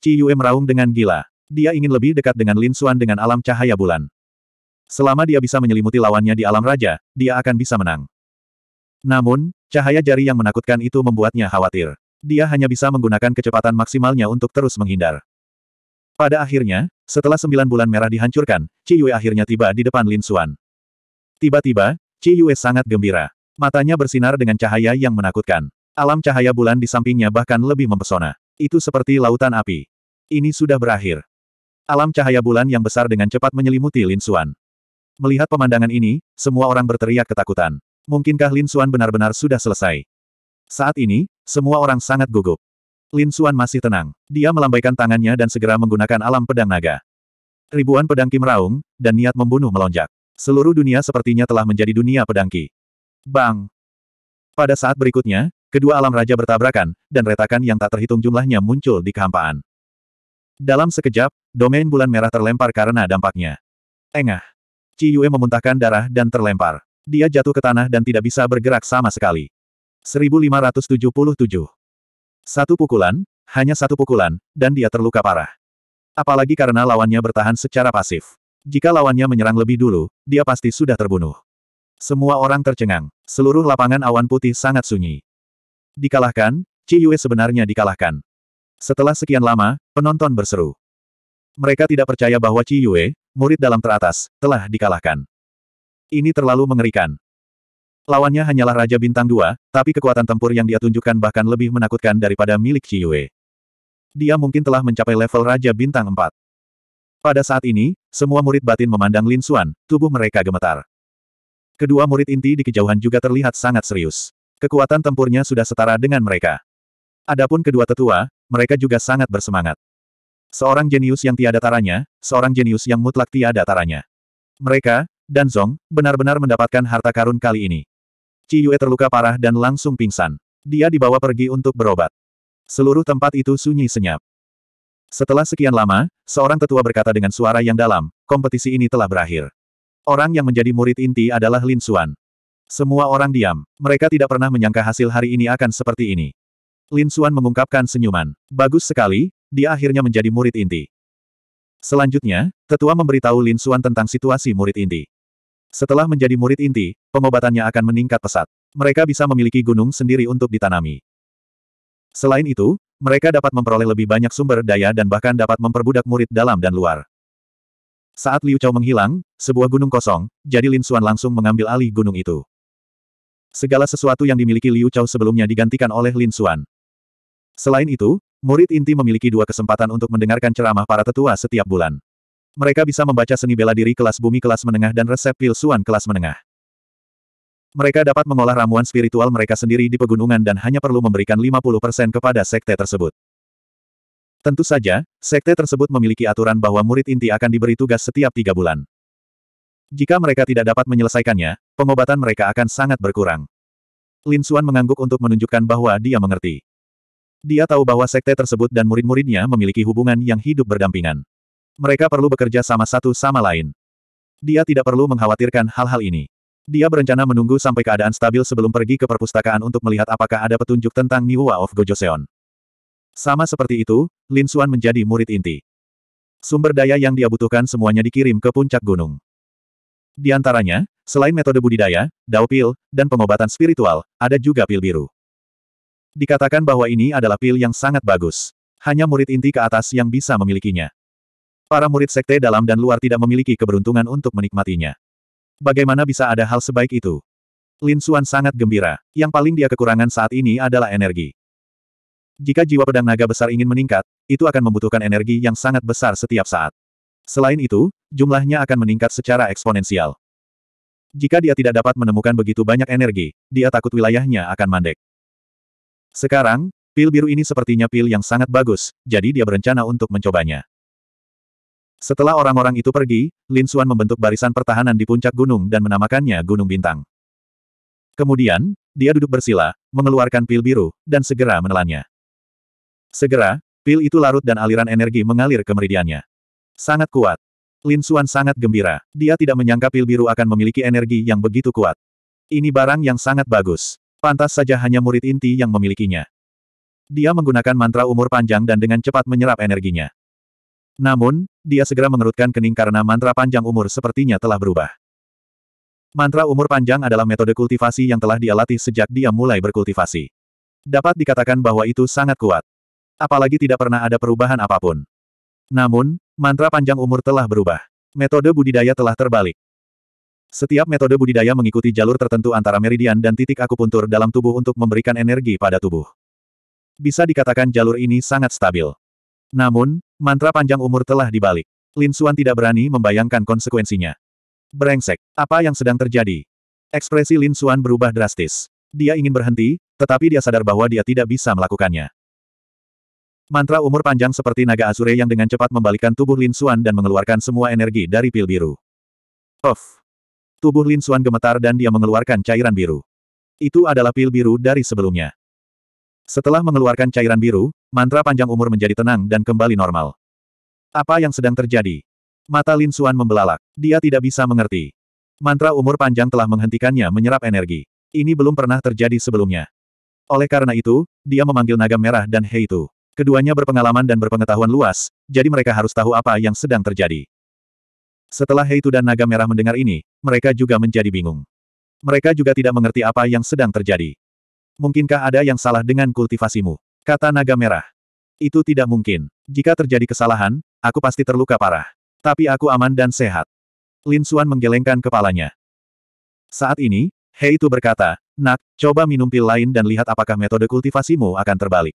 [SPEAKER 1] Ci Yue meraung dengan gila. Dia ingin lebih dekat dengan Lin Xuan dengan alam cahaya bulan. Selama dia bisa menyelimuti lawannya di alam raja, dia akan bisa menang. Namun, cahaya jari yang menakutkan itu membuatnya khawatir. Dia hanya bisa menggunakan kecepatan maksimalnya untuk terus menghindar. Pada akhirnya, setelah sembilan bulan merah dihancurkan, Ci Yue akhirnya tiba di depan Lin Xuan. Tiba-tiba, Ci Yue sangat gembira. Matanya bersinar dengan cahaya yang menakutkan. Alam cahaya bulan di sampingnya bahkan lebih mempesona. Itu seperti lautan api. Ini sudah berakhir. Alam cahaya bulan yang besar dengan cepat menyelimuti Lin Xuan. Melihat pemandangan ini, semua orang berteriak ketakutan. Mungkinkah Lin Xuan benar-benar sudah selesai? Saat ini, semua orang sangat gugup. Lin Xuan masih tenang. Dia melambaikan tangannya dan segera menggunakan alam pedang naga. Ribuan pedang Kim Raung, dan niat membunuh melonjak. Seluruh dunia sepertinya telah menjadi dunia pedangki. Bang! Pada saat berikutnya, kedua alam raja bertabrakan, dan retakan yang tak terhitung jumlahnya muncul di kehampaan. Dalam sekejap, domain bulan merah terlempar karena dampaknya. Engah! Ciyue memuntahkan darah dan terlempar. Dia jatuh ke tanah dan tidak bisa bergerak sama sekali. 1577. Satu pukulan, hanya satu pukulan, dan dia terluka parah. Apalagi karena lawannya bertahan secara pasif. Jika lawannya menyerang lebih dulu, dia pasti sudah terbunuh. Semua orang tercengang. Seluruh lapangan awan putih sangat sunyi. Dikalahkan, Ci Yue sebenarnya dikalahkan. Setelah sekian lama, penonton berseru. Mereka tidak percaya bahwa Ci Yue, murid dalam teratas, telah dikalahkan. Ini terlalu mengerikan. Lawannya hanyalah Raja Bintang Dua, tapi kekuatan tempur yang dia tunjukkan bahkan lebih menakutkan daripada milik Qi Yue. Dia mungkin telah mencapai level Raja Bintang Empat. Pada saat ini, semua murid batin memandang Lin Xuan, tubuh mereka gemetar. Kedua murid inti di kejauhan juga terlihat sangat serius. Kekuatan tempurnya sudah setara dengan mereka. Adapun kedua tetua, mereka juga sangat bersemangat. Seorang jenius yang tiada taranya, seorang jenius yang mutlak tiada taranya. Mereka, dan Zong, benar-benar mendapatkan harta karun kali ini. Ci Yue terluka parah dan langsung pingsan. Dia dibawa pergi untuk berobat. Seluruh tempat itu sunyi senyap. Setelah sekian lama, seorang tetua berkata dengan suara yang dalam, kompetisi ini telah berakhir. Orang yang menjadi murid inti adalah Lin Xuan. Semua orang diam. Mereka tidak pernah menyangka hasil hari ini akan seperti ini. Lin Xuan mengungkapkan senyuman. Bagus sekali, dia akhirnya menjadi murid inti. Selanjutnya, tetua memberitahu Lin Xuan tentang situasi murid inti. Setelah menjadi murid inti, pengobatannya akan meningkat pesat. Mereka bisa memiliki gunung sendiri untuk ditanami. Selain itu, mereka dapat memperoleh lebih banyak sumber daya dan bahkan dapat memperbudak murid dalam dan luar. Saat Liu Chao menghilang, sebuah gunung kosong, jadi Lin Xuan langsung mengambil alih gunung itu. Segala sesuatu yang dimiliki Liu Chao sebelumnya digantikan oleh Lin Xuan. Selain itu, murid inti memiliki dua kesempatan untuk mendengarkan ceramah para tetua setiap bulan mereka bisa membaca seni bela diri kelas bumi kelas menengah dan resep pil suan kelas menengah. Mereka dapat mengolah ramuan spiritual mereka sendiri di pegunungan dan hanya perlu memberikan 50% kepada sekte tersebut. Tentu saja, sekte tersebut memiliki aturan bahwa murid inti akan diberi tugas setiap tiga bulan. Jika mereka tidak dapat menyelesaikannya, pengobatan mereka akan sangat berkurang. Lin Xuan mengangguk untuk menunjukkan bahwa dia mengerti. Dia tahu bahwa sekte tersebut dan murid-muridnya memiliki hubungan yang hidup berdampingan. Mereka perlu bekerja sama satu sama lain. Dia tidak perlu mengkhawatirkan hal-hal ini. Dia berencana menunggu sampai keadaan stabil sebelum pergi ke perpustakaan untuk melihat apakah ada petunjuk tentang Niwa of Gojoseon. Sama seperti itu, Lin Suan menjadi murid inti. Sumber daya yang dia butuhkan semuanya dikirim ke puncak gunung. Di antaranya, selain metode budidaya, daupil, dan pengobatan spiritual, ada juga pil biru. Dikatakan bahwa ini adalah pil yang sangat bagus. Hanya murid inti ke atas yang bisa memilikinya. Para murid sekte dalam dan luar tidak memiliki keberuntungan untuk menikmatinya. Bagaimana bisa ada hal sebaik itu? Lin Xuan sangat gembira. Yang paling dia kekurangan saat ini adalah energi. Jika jiwa pedang naga besar ingin meningkat, itu akan membutuhkan energi yang sangat besar setiap saat. Selain itu, jumlahnya akan meningkat secara eksponensial. Jika dia tidak dapat menemukan begitu banyak energi, dia takut wilayahnya akan mandek. Sekarang, pil biru ini sepertinya pil yang sangat bagus, jadi dia berencana untuk mencobanya. Setelah orang-orang itu pergi, Lin Xuan membentuk barisan pertahanan di puncak gunung dan menamakannya Gunung Bintang. Kemudian, dia duduk bersila, mengeluarkan pil biru, dan segera menelannya. Segera, pil itu larut dan aliran energi mengalir ke meridiannya. Sangat kuat. Lin Xuan sangat gembira. Dia tidak menyangka pil biru akan memiliki energi yang begitu kuat. Ini barang yang sangat bagus. Pantas saja hanya murid inti yang memilikinya. Dia menggunakan mantra umur panjang dan dengan cepat menyerap energinya. Namun, dia segera mengerutkan kening karena mantra panjang umur sepertinya telah berubah. Mantra umur panjang adalah metode kultivasi yang telah dia latih sejak dia mulai berkultivasi. Dapat dikatakan bahwa itu sangat kuat. Apalagi tidak pernah ada perubahan apapun. Namun, mantra panjang umur telah berubah. Metode budidaya telah terbalik. Setiap metode budidaya mengikuti jalur tertentu antara meridian dan titik akupuntur dalam tubuh untuk memberikan energi pada tubuh. Bisa dikatakan jalur ini sangat stabil. Namun, mantra panjang umur telah dibalik. Lin Suan tidak berani membayangkan konsekuensinya. Berengsek, apa yang sedang terjadi? Ekspresi Lin Suan berubah drastis. Dia ingin berhenti, tetapi dia sadar bahwa dia tidak bisa melakukannya. Mantra umur panjang seperti naga azure yang dengan cepat membalikkan tubuh Lin Suan dan mengeluarkan semua energi dari pil biru. Of! Tubuh Lin Suan gemetar dan dia mengeluarkan cairan biru. Itu adalah pil biru dari sebelumnya. Setelah mengeluarkan cairan biru, Mantra panjang umur menjadi tenang dan kembali normal. Apa yang sedang terjadi? Mata Lin Suan membelalak. Dia tidak bisa mengerti. Mantra umur panjang telah menghentikannya menyerap energi. Ini belum pernah terjadi sebelumnya. Oleh karena itu, dia memanggil naga merah dan Hei itu. Keduanya berpengalaman dan berpengetahuan luas, jadi mereka harus tahu apa yang sedang terjadi. Setelah Hei itu dan naga merah mendengar ini, mereka juga menjadi bingung. Mereka juga tidak mengerti apa yang sedang terjadi. Mungkinkah ada yang salah dengan kultivasimu? Kata naga merah. Itu tidak mungkin. Jika terjadi kesalahan, aku pasti terluka parah. Tapi aku aman dan sehat. Lin Xuan menggelengkan kepalanya. Saat ini, Hei itu berkata, Nak, coba minum pil lain dan lihat apakah metode kultivasimu akan terbalik.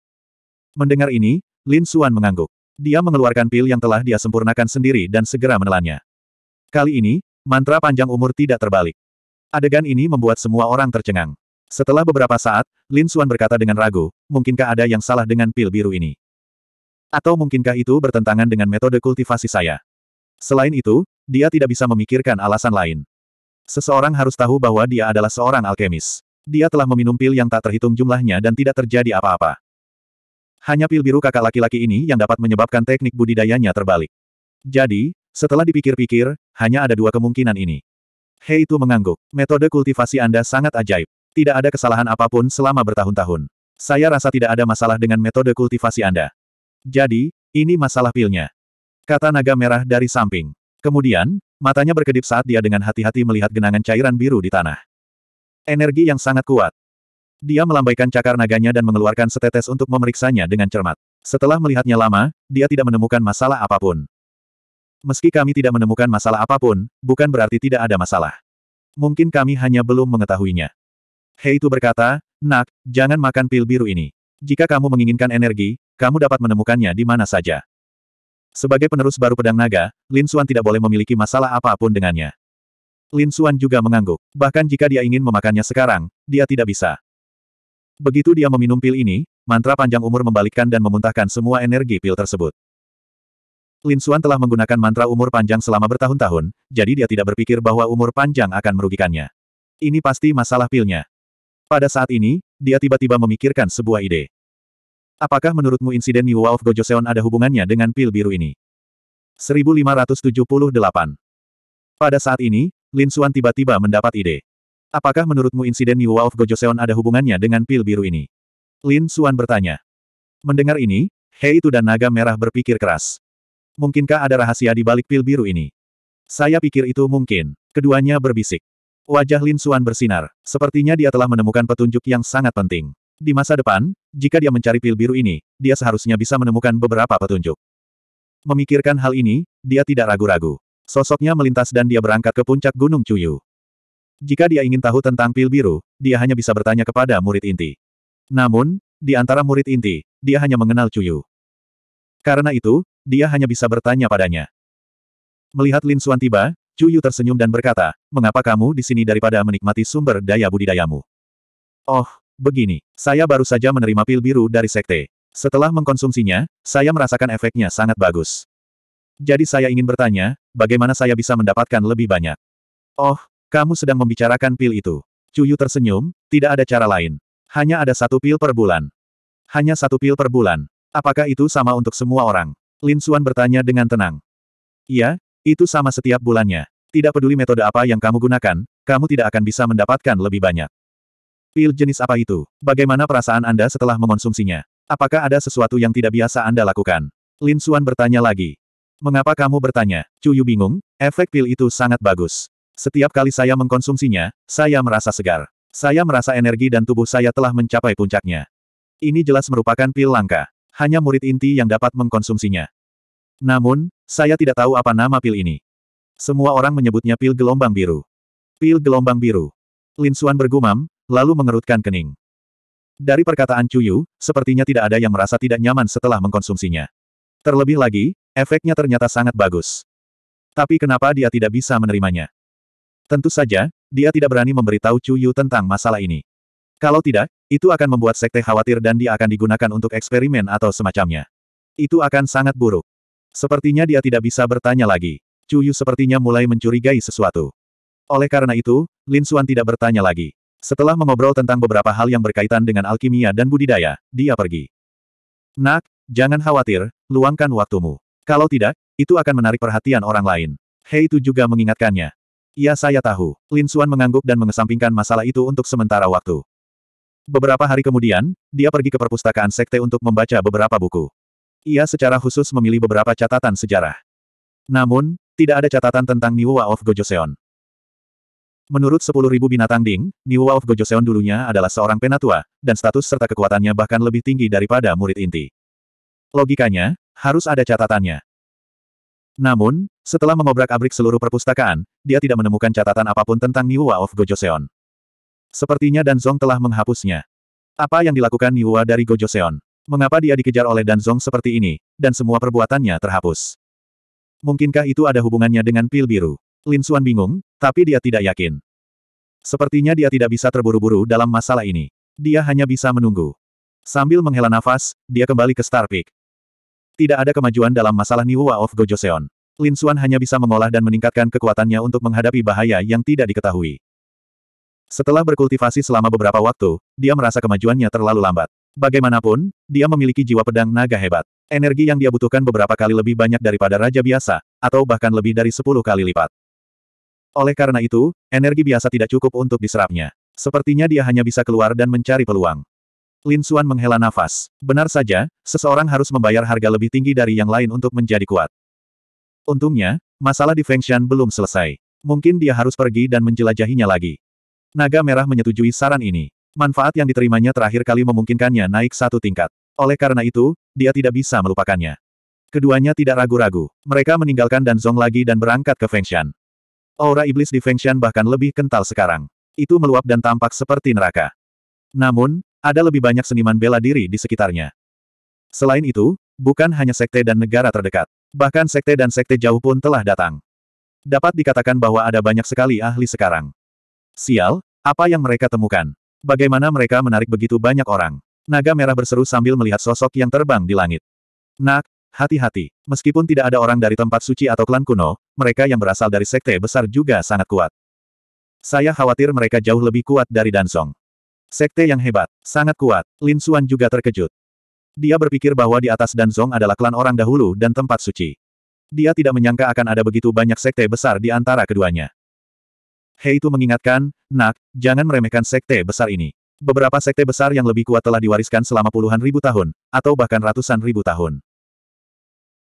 [SPEAKER 1] Mendengar ini, Lin Xuan mengangguk. Dia mengeluarkan pil yang telah dia sempurnakan sendiri dan segera menelannya. Kali ini, mantra panjang umur tidak terbalik. Adegan ini membuat semua orang tercengang. Setelah beberapa saat, Lin Xuan berkata dengan ragu, mungkinkah ada yang salah dengan pil biru ini? Atau mungkinkah itu bertentangan dengan metode kultivasi saya? Selain itu, dia tidak bisa memikirkan alasan lain. Seseorang harus tahu bahwa dia adalah seorang alkemis. Dia telah meminum pil yang tak terhitung jumlahnya dan tidak terjadi apa-apa. Hanya pil biru kakak laki-laki ini yang dapat menyebabkan teknik budidayanya terbalik. Jadi, setelah dipikir-pikir, hanya ada dua kemungkinan ini. Hei itu mengangguk. Metode kultivasi Anda sangat ajaib. Tidak ada kesalahan apapun selama bertahun-tahun. Saya rasa tidak ada masalah dengan metode kultivasi Anda. Jadi, ini masalah pilnya. Kata naga merah dari samping. Kemudian, matanya berkedip saat dia dengan hati-hati melihat genangan cairan biru di tanah. Energi yang sangat kuat. Dia melambaikan cakar naganya dan mengeluarkan setetes untuk memeriksanya dengan cermat. Setelah melihatnya lama, dia tidak menemukan masalah apapun. Meski kami tidak menemukan masalah apapun, bukan berarti tidak ada masalah. Mungkin kami hanya belum mengetahuinya. Hei itu berkata, Nak, jangan makan pil biru ini. Jika kamu menginginkan energi, kamu dapat menemukannya di mana saja. Sebagai penerus baru pedang naga, Lin Xuan tidak boleh memiliki masalah apapun dengannya. Lin Xuan juga mengangguk. Bahkan jika dia ingin memakannya sekarang, dia tidak bisa. Begitu dia meminum pil ini, mantra panjang umur membalikkan dan memuntahkan semua energi pil tersebut. Lin Xuan telah menggunakan mantra umur panjang selama bertahun-tahun, jadi dia tidak berpikir bahwa umur panjang akan merugikannya. Ini pasti masalah pilnya. Pada saat ini, dia tiba-tiba memikirkan sebuah ide. Apakah menurutmu insiden New Wolf Gojoseon ada hubungannya dengan pil biru ini? 1578 Pada saat ini, Lin Suan tiba-tiba mendapat ide. Apakah menurutmu insiden New Wolf Gojoseon ada hubungannya dengan pil biru ini? Lin Suan bertanya. Mendengar ini, Hei itu dan naga merah berpikir keras. Mungkinkah ada rahasia di balik pil biru ini? Saya pikir itu mungkin. Keduanya berbisik. Wajah Lin Suan bersinar, sepertinya dia telah menemukan petunjuk yang sangat penting. Di masa depan, jika dia mencari pil biru ini, dia seharusnya bisa menemukan beberapa petunjuk. Memikirkan hal ini, dia tidak ragu-ragu. Sosoknya melintas dan dia berangkat ke puncak Gunung Cuyu. Jika dia ingin tahu tentang pil biru, dia hanya bisa bertanya kepada murid inti. Namun, di antara murid inti, dia hanya mengenal Cuyu. Karena itu, dia hanya bisa bertanya padanya. Melihat Lin Suan tiba, Yu tersenyum dan berkata, mengapa kamu di sini daripada menikmati sumber daya budidayamu? Oh, begini, saya baru saja menerima pil biru dari sekte. Setelah mengkonsumsinya, saya merasakan efeknya sangat bagus. Jadi saya ingin bertanya, bagaimana saya bisa mendapatkan lebih banyak? Oh, kamu sedang membicarakan pil itu. Cuyu tersenyum, tidak ada cara lain. Hanya ada satu pil per bulan. Hanya satu pil per bulan. Apakah itu sama untuk semua orang? Lin Suan bertanya dengan tenang. Iya, itu sama setiap bulannya. Tidak peduli metode apa yang kamu gunakan, kamu tidak akan bisa mendapatkan lebih banyak. Pil jenis apa itu? Bagaimana perasaan Anda setelah mengonsumsinya? Apakah ada sesuatu yang tidak biasa Anda lakukan? Lin Suan bertanya lagi. Mengapa kamu bertanya? Cuyu bingung, efek pil itu sangat bagus. Setiap kali saya mengkonsumsinya, saya merasa segar. Saya merasa energi dan tubuh saya telah mencapai puncaknya. Ini jelas merupakan pil langka. Hanya murid inti yang dapat mengkonsumsinya. Namun, saya tidak tahu apa nama pil ini. Semua orang menyebutnya pil gelombang biru. Pil gelombang biru. Lin Xuan bergumam, lalu mengerutkan kening. Dari perkataan Cuyu, sepertinya tidak ada yang merasa tidak nyaman setelah mengkonsumsinya. Terlebih lagi, efeknya ternyata sangat bagus. Tapi kenapa dia tidak bisa menerimanya? Tentu saja, dia tidak berani memberitahu Cuyu tentang masalah ini. Kalau tidak, itu akan membuat sekte khawatir dan dia akan digunakan untuk eksperimen atau semacamnya. Itu akan sangat buruk. Sepertinya dia tidak bisa bertanya lagi. Cuyu sepertinya mulai mencurigai sesuatu. Oleh karena itu, Lin Suan tidak bertanya lagi. Setelah mengobrol tentang beberapa hal yang berkaitan dengan alkimia dan budidaya, dia pergi. Nak, jangan khawatir, luangkan waktumu. Kalau tidak, itu akan menarik perhatian orang lain. Hei itu juga mengingatkannya. Ya, saya tahu. Lin Suan mengangguk dan mengesampingkan masalah itu untuk sementara waktu. Beberapa hari kemudian, dia pergi ke perpustakaan sekte untuk membaca beberapa buku. Ia secara khusus memilih beberapa catatan sejarah. Namun, tidak ada catatan tentang Niwa of Gojoseon. Menurut 10.000 binatang ding, Niwa of Gojoseon dulunya adalah seorang penatua, dan status serta kekuatannya bahkan lebih tinggi daripada murid inti. Logikanya, harus ada catatannya. Namun, setelah mengobrak-abrik seluruh perpustakaan, dia tidak menemukan catatan apapun tentang Niwa of Gojoseon. Sepertinya Danzong telah menghapusnya. Apa yang dilakukan Niwa dari Gojoseon? Mengapa dia dikejar oleh Danzong seperti ini, dan semua perbuatannya terhapus? Mungkinkah itu ada hubungannya dengan pil biru? Lin Xuan bingung, tapi dia tidak yakin. Sepertinya dia tidak bisa terburu-buru dalam masalah ini. Dia hanya bisa menunggu. Sambil menghela nafas, dia kembali ke Star Peak. Tidak ada kemajuan dalam masalah Niwa of Gojoseon. Lin Xuan hanya bisa mengolah dan meningkatkan kekuatannya untuk menghadapi bahaya yang tidak diketahui. Setelah berkultivasi selama beberapa waktu, dia merasa kemajuannya terlalu lambat. Bagaimanapun, dia memiliki jiwa pedang naga hebat. Energi yang dia butuhkan beberapa kali lebih banyak daripada raja biasa, atau bahkan lebih dari sepuluh kali lipat. Oleh karena itu, energi biasa tidak cukup untuk diserapnya. Sepertinya dia hanya bisa keluar dan mencari peluang. Lin Xuan menghela nafas. Benar saja, seseorang harus membayar harga lebih tinggi dari yang lain untuk menjadi kuat. Untungnya, masalah di Fengshan belum selesai. Mungkin dia harus pergi dan menjelajahinya lagi. Naga Merah menyetujui saran ini. Manfaat yang diterimanya terakhir kali memungkinkannya naik satu tingkat. Oleh karena itu, dia tidak bisa melupakannya. Keduanya tidak ragu-ragu. Mereka meninggalkan Danzong lagi dan berangkat ke Fengshan. Aura iblis di Fengshan bahkan lebih kental sekarang. Itu meluap dan tampak seperti neraka. Namun, ada lebih banyak seniman bela diri di sekitarnya. Selain itu, bukan hanya sekte dan negara terdekat. Bahkan sekte dan sekte jauh pun telah datang. Dapat dikatakan bahwa ada banyak sekali ahli sekarang. Sial, apa yang mereka temukan? Bagaimana mereka menarik begitu banyak orang? Naga merah berseru sambil melihat sosok yang terbang di langit. Nak, hati-hati. Meskipun tidak ada orang dari tempat suci atau klan kuno, mereka yang berasal dari sekte besar juga sangat kuat. Saya khawatir mereka jauh lebih kuat dari Dansong. Sekte yang hebat, sangat kuat. Lin Xuan juga terkejut. Dia berpikir bahwa di atas Dansong adalah klan orang dahulu dan tempat suci. Dia tidak menyangka akan ada begitu banyak sekte besar di antara keduanya. Hei itu mengingatkan, nak, jangan meremehkan sekte besar ini. Beberapa sekte besar yang lebih kuat telah diwariskan selama puluhan ribu tahun, atau bahkan ratusan ribu tahun.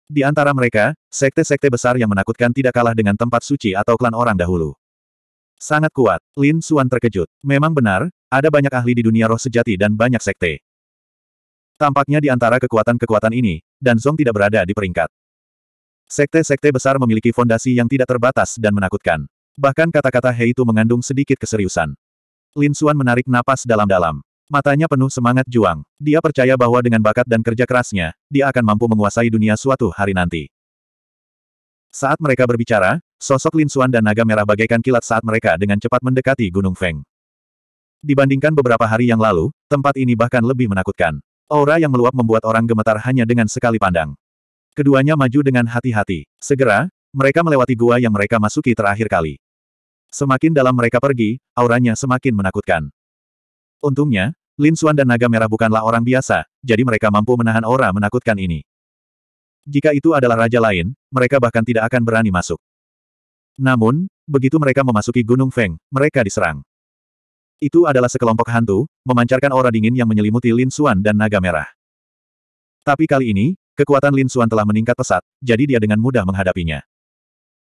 [SPEAKER 1] Di antara mereka, sekte-sekte besar yang menakutkan tidak kalah dengan tempat suci atau klan orang dahulu. Sangat kuat, Lin Suan terkejut. Memang benar, ada banyak ahli di dunia roh sejati dan banyak sekte. Tampaknya di antara kekuatan-kekuatan ini, dan Zong tidak berada di peringkat. Sekte-sekte besar memiliki fondasi yang tidak terbatas dan menakutkan. Bahkan kata-kata He itu mengandung sedikit keseriusan. Lin Xuan menarik napas dalam-dalam. Matanya penuh semangat juang. Dia percaya bahwa dengan bakat dan kerja kerasnya, dia akan mampu menguasai dunia suatu hari nanti. Saat mereka berbicara, sosok Lin Xuan dan naga merah bagaikan kilat saat mereka dengan cepat mendekati Gunung Feng. Dibandingkan beberapa hari yang lalu, tempat ini bahkan lebih menakutkan. Aura yang meluap membuat orang gemetar hanya dengan sekali pandang. Keduanya maju dengan hati-hati. Segera, mereka melewati gua yang mereka masuki terakhir kali. Semakin dalam mereka pergi, auranya semakin menakutkan. Untungnya, Lin Xuan dan naga merah bukanlah orang biasa, jadi mereka mampu menahan aura menakutkan ini. Jika itu adalah raja lain, mereka bahkan tidak akan berani masuk. Namun, begitu mereka memasuki Gunung Feng, mereka diserang. Itu adalah sekelompok hantu, memancarkan aura dingin yang menyelimuti Lin Xuan dan naga merah. Tapi kali ini, kekuatan Lin Xuan telah meningkat pesat, jadi dia dengan mudah menghadapinya.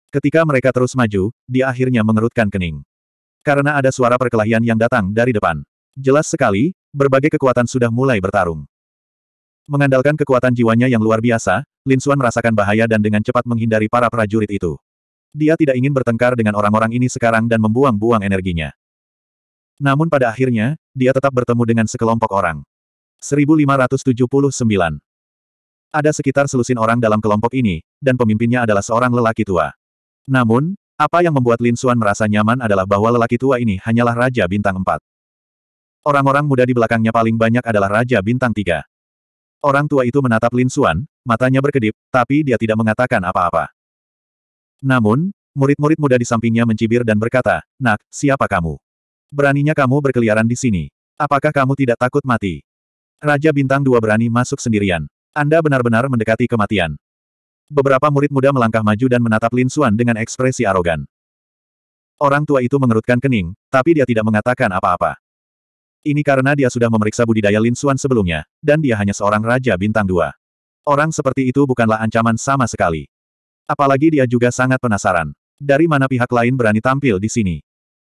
[SPEAKER 1] Ketika mereka terus maju, dia akhirnya mengerutkan kening. Karena ada suara perkelahian yang datang dari depan. Jelas sekali, berbagai kekuatan sudah mulai bertarung. Mengandalkan kekuatan jiwanya yang luar biasa, Lin Suan merasakan bahaya dan dengan cepat menghindari para prajurit itu. Dia tidak ingin bertengkar dengan orang-orang ini sekarang dan membuang-buang energinya. Namun pada akhirnya, dia tetap bertemu dengan sekelompok orang. 1579 Ada sekitar selusin orang dalam kelompok ini, dan pemimpinnya adalah seorang lelaki tua. Namun, apa yang membuat Lin Suan merasa nyaman adalah bahwa lelaki tua ini hanyalah Raja Bintang 4. Orang-orang muda di belakangnya paling banyak adalah Raja Bintang 3. Orang tua itu menatap Lin Suan, matanya berkedip, tapi dia tidak mengatakan apa-apa. Namun, murid-murid muda di sampingnya mencibir dan berkata, Nak, siapa kamu? Beraninya kamu berkeliaran di sini. Apakah kamu tidak takut mati? Raja Bintang 2 berani masuk sendirian. Anda benar-benar mendekati kematian. Beberapa murid muda melangkah maju dan menatap Lin Xuan dengan ekspresi arogan. Orang tua itu mengerutkan kening, tapi dia tidak mengatakan apa-apa. Ini karena dia sudah memeriksa budidaya Lin Xuan sebelumnya, dan dia hanya seorang raja bintang dua. Orang seperti itu bukanlah ancaman sama sekali. Apalagi dia juga sangat penasaran. Dari mana pihak lain berani tampil di sini?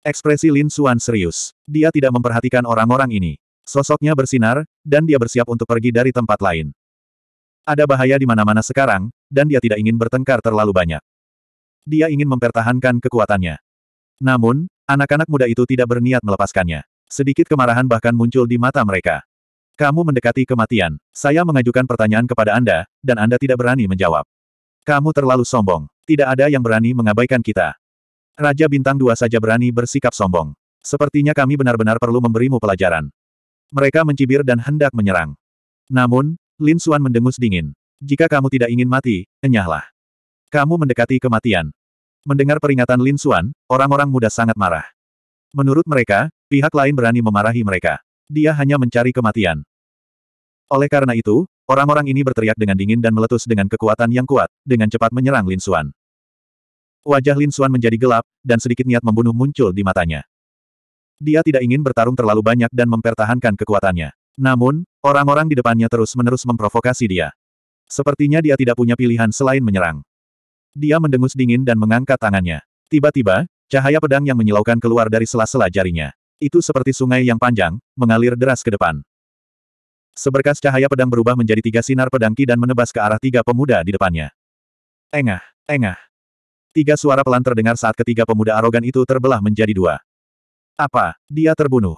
[SPEAKER 1] Ekspresi Lin Xuan serius. Dia tidak memperhatikan orang-orang ini. Sosoknya bersinar, dan dia bersiap untuk pergi dari tempat lain. Ada bahaya di mana-mana sekarang, dan dia tidak ingin bertengkar terlalu banyak. Dia ingin mempertahankan kekuatannya. Namun, anak-anak muda itu tidak berniat melepaskannya. Sedikit kemarahan bahkan muncul di mata mereka. Kamu mendekati kematian. Saya mengajukan pertanyaan kepada Anda, dan Anda tidak berani menjawab. Kamu terlalu sombong. Tidak ada yang berani mengabaikan kita. Raja Bintang Dua saja berani bersikap sombong. Sepertinya kami benar-benar perlu memberimu pelajaran. Mereka mencibir dan hendak menyerang. Namun, Lin Xuan mendengus dingin. Jika kamu tidak ingin mati, enyahlah. Kamu mendekati kematian. Mendengar peringatan Lin Xuan, orang-orang muda sangat marah. Menurut mereka, pihak lain berani memarahi mereka. Dia hanya mencari kematian. Oleh karena itu, orang-orang ini berteriak dengan dingin dan meletus dengan kekuatan yang kuat, dengan cepat menyerang Lin Xuan. Wajah Lin Xuan menjadi gelap, dan sedikit niat membunuh muncul di matanya. Dia tidak ingin bertarung terlalu banyak dan mempertahankan kekuatannya. Namun, orang-orang di depannya terus-menerus memprovokasi dia. Sepertinya dia tidak punya pilihan selain menyerang. Dia mendengus dingin dan mengangkat tangannya. Tiba-tiba, cahaya pedang yang menyilaukan keluar dari sela-sela jarinya. Itu seperti sungai yang panjang, mengalir deras ke depan. Seberkas cahaya pedang berubah menjadi tiga sinar pedangki dan menebas ke arah tiga pemuda di depannya. Engah, engah. Tiga suara pelan terdengar saat ketiga pemuda arogan itu terbelah menjadi dua. Apa, dia terbunuh?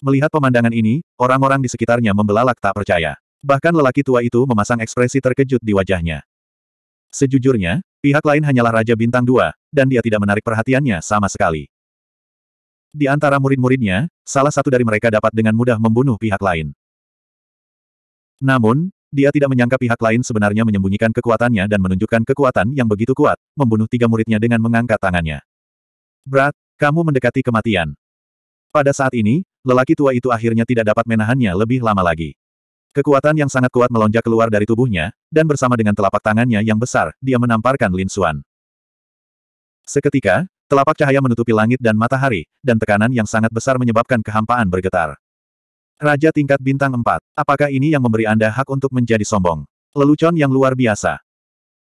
[SPEAKER 1] Melihat pemandangan ini, orang-orang di sekitarnya membelalak tak percaya. Bahkan lelaki tua itu memasang ekspresi terkejut di wajahnya. Sejujurnya, pihak lain hanyalah Raja Bintang Dua, dan dia tidak menarik perhatiannya sama sekali. Di antara murid-muridnya, salah satu dari mereka dapat dengan mudah membunuh pihak lain. Namun, dia tidak menyangka pihak lain sebenarnya menyembunyikan kekuatannya dan menunjukkan kekuatan yang begitu kuat, membunuh tiga muridnya dengan mengangkat tangannya. Berat, kamu mendekati kematian. Pada saat ini, lelaki tua itu akhirnya tidak dapat menahannya lebih lama lagi. Kekuatan yang sangat kuat melonjak keluar dari tubuhnya, dan bersama dengan telapak tangannya yang besar, dia menamparkan Lin Xuan. Seketika, telapak cahaya menutupi langit dan matahari, dan tekanan yang sangat besar menyebabkan kehampaan bergetar. Raja tingkat bintang 4, apakah ini yang memberi Anda hak untuk menjadi sombong? Lelucon yang luar biasa.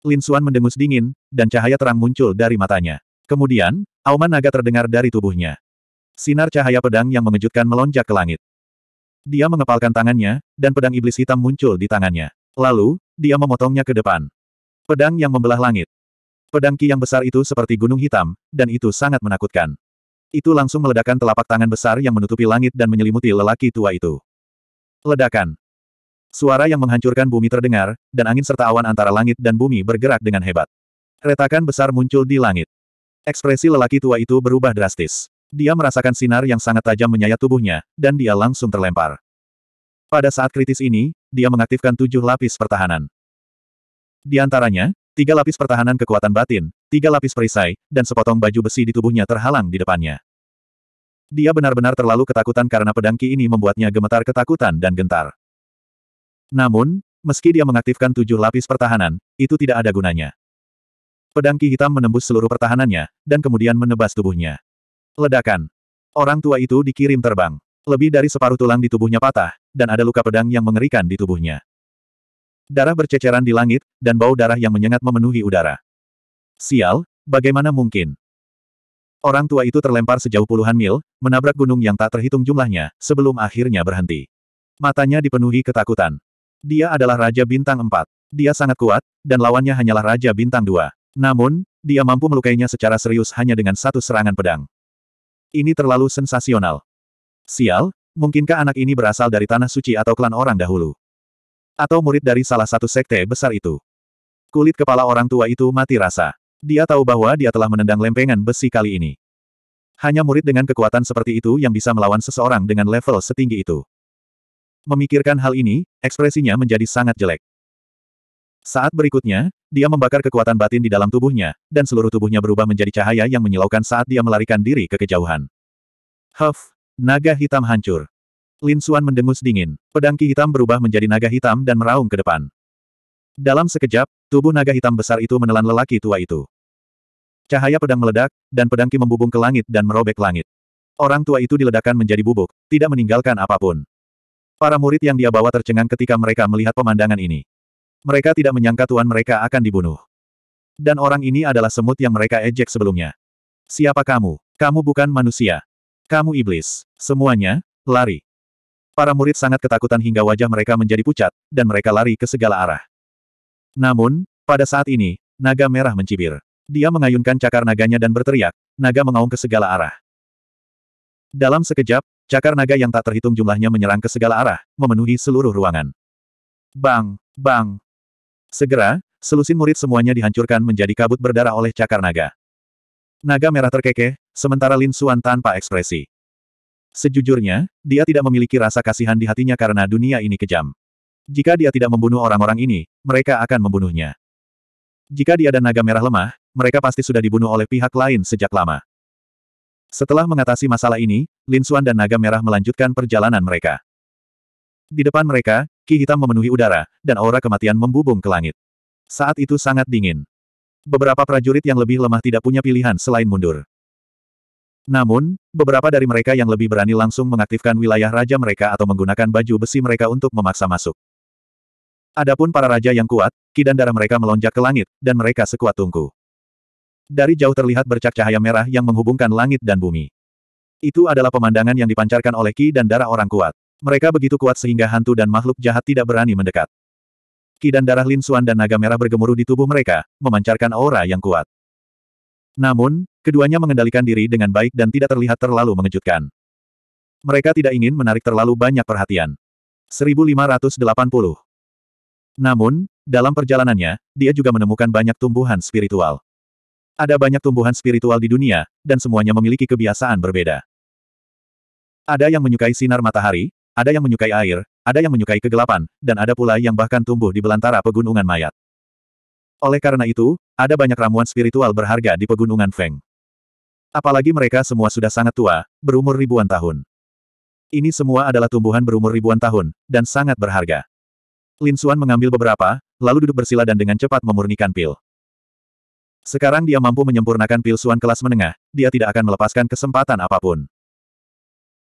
[SPEAKER 1] Lin Xuan mendengus dingin, dan cahaya terang muncul dari matanya. Kemudian, auman naga terdengar dari tubuhnya. Sinar cahaya pedang yang mengejutkan melonjak ke langit. Dia mengepalkan tangannya, dan pedang iblis hitam muncul di tangannya. Lalu, dia memotongnya ke depan. Pedang yang membelah langit. Pedang ki yang besar itu seperti gunung hitam, dan itu sangat menakutkan. Itu langsung meledakkan telapak tangan besar yang menutupi langit dan menyelimuti lelaki tua itu. Ledakan. Suara yang menghancurkan bumi terdengar, dan angin serta awan antara langit dan bumi bergerak dengan hebat. Retakan besar muncul di langit. Ekspresi lelaki tua itu berubah drastis. Dia merasakan sinar yang sangat tajam menyayat tubuhnya, dan dia langsung terlempar. Pada saat kritis ini, dia mengaktifkan tujuh lapis pertahanan. Di antaranya, tiga lapis pertahanan kekuatan batin, tiga lapis perisai, dan sepotong baju besi di tubuhnya terhalang di depannya. Dia benar-benar terlalu ketakutan karena pedangki ini membuatnya gemetar ketakutan dan gentar. Namun, meski dia mengaktifkan tujuh lapis pertahanan, itu tidak ada gunanya. Pedangki hitam menembus seluruh pertahanannya, dan kemudian menebas tubuhnya. Ledakan. Orang tua itu dikirim terbang. Lebih dari separuh tulang di tubuhnya patah, dan ada luka pedang yang mengerikan di tubuhnya. Darah berceceran di langit, dan bau darah yang menyengat memenuhi udara. Sial, bagaimana mungkin? Orang tua itu terlempar sejauh puluhan mil, menabrak gunung yang tak terhitung jumlahnya, sebelum akhirnya berhenti. Matanya dipenuhi ketakutan. Dia adalah Raja Bintang 4. Dia sangat kuat, dan lawannya hanyalah Raja Bintang 2. Namun, dia mampu melukainya secara serius hanya dengan satu serangan pedang. Ini terlalu sensasional. Sial, mungkinkah anak ini berasal dari tanah suci atau klan orang dahulu? Atau murid dari salah satu sekte besar itu? Kulit kepala orang tua itu mati rasa. Dia tahu bahwa dia telah menendang lempengan besi kali ini. Hanya murid dengan kekuatan seperti itu yang bisa melawan seseorang dengan level setinggi itu. Memikirkan hal ini, ekspresinya menjadi sangat jelek. Saat berikutnya, dia membakar kekuatan batin di dalam tubuhnya, dan seluruh tubuhnya berubah menjadi cahaya yang menyilaukan saat dia melarikan diri ke kejauhan. Huff! Naga hitam hancur. Lin Xuan mendengus dingin. Pedang ki hitam berubah menjadi naga hitam dan meraung ke depan. Dalam sekejap, tubuh naga hitam besar itu menelan lelaki tua itu. Cahaya pedang meledak, dan pedang ki membubung ke langit dan merobek langit. Orang tua itu diledakkan menjadi bubuk, tidak meninggalkan apapun. Para murid yang dia bawa tercengang ketika mereka melihat pemandangan ini. Mereka tidak menyangka tuan mereka akan dibunuh. Dan orang ini adalah semut yang mereka ejek sebelumnya. Siapa kamu? Kamu bukan manusia. Kamu iblis. Semuanya, lari. Para murid sangat ketakutan hingga wajah mereka menjadi pucat, dan mereka lari ke segala arah. Namun, pada saat ini, naga merah mencibir. Dia mengayunkan cakar naganya dan berteriak, naga mengaung ke segala arah. Dalam sekejap, cakar naga yang tak terhitung jumlahnya menyerang ke segala arah, memenuhi seluruh ruangan. Bang, bang, Segera, selusin murid semuanya dihancurkan menjadi kabut berdarah oleh cakar naga. Naga merah terkekeh, sementara Lin Xuan tanpa ekspresi. Sejujurnya, dia tidak memiliki rasa kasihan di hatinya karena dunia ini kejam. Jika dia tidak membunuh orang-orang ini, mereka akan membunuhnya. Jika dia dan naga merah lemah, mereka pasti sudah dibunuh oleh pihak lain sejak lama. Setelah mengatasi masalah ini, Lin Xuan dan naga merah melanjutkan perjalanan mereka. Di depan mereka, ki hitam memenuhi udara, dan aura kematian membubung ke langit. Saat itu sangat dingin. Beberapa prajurit yang lebih lemah tidak punya pilihan selain mundur. Namun, beberapa dari mereka yang lebih berani langsung mengaktifkan wilayah raja mereka atau menggunakan baju besi mereka untuk memaksa masuk. Adapun para raja yang kuat, ki dan darah mereka melonjak ke langit, dan mereka sekuat tungku. Dari jauh terlihat bercak cahaya merah yang menghubungkan langit dan bumi. Itu adalah pemandangan yang dipancarkan oleh ki dan darah orang kuat. Mereka begitu kuat sehingga hantu dan makhluk jahat tidak berani mendekat. Ki dan darah Lin Xuan dan naga merah bergemuruh di tubuh mereka, memancarkan aura yang kuat. Namun, keduanya mengendalikan diri dengan baik dan tidak terlihat terlalu mengejutkan. Mereka tidak ingin menarik terlalu banyak perhatian. 1580 Namun, dalam perjalanannya, dia juga menemukan banyak tumbuhan spiritual. Ada banyak tumbuhan spiritual di dunia, dan semuanya memiliki kebiasaan berbeda. Ada yang menyukai sinar matahari, ada yang menyukai air, ada yang menyukai kegelapan, dan ada pula yang bahkan tumbuh di belantara pegunungan mayat. Oleh karena itu, ada banyak ramuan spiritual berharga di pegunungan Feng. Apalagi mereka semua sudah sangat tua, berumur ribuan tahun. Ini semua adalah tumbuhan berumur ribuan tahun, dan sangat berharga. Lin Xuan mengambil beberapa, lalu duduk bersila dan dengan cepat memurnikan pil. Sekarang dia mampu menyempurnakan pil Xuan kelas menengah, dia tidak akan melepaskan kesempatan apapun.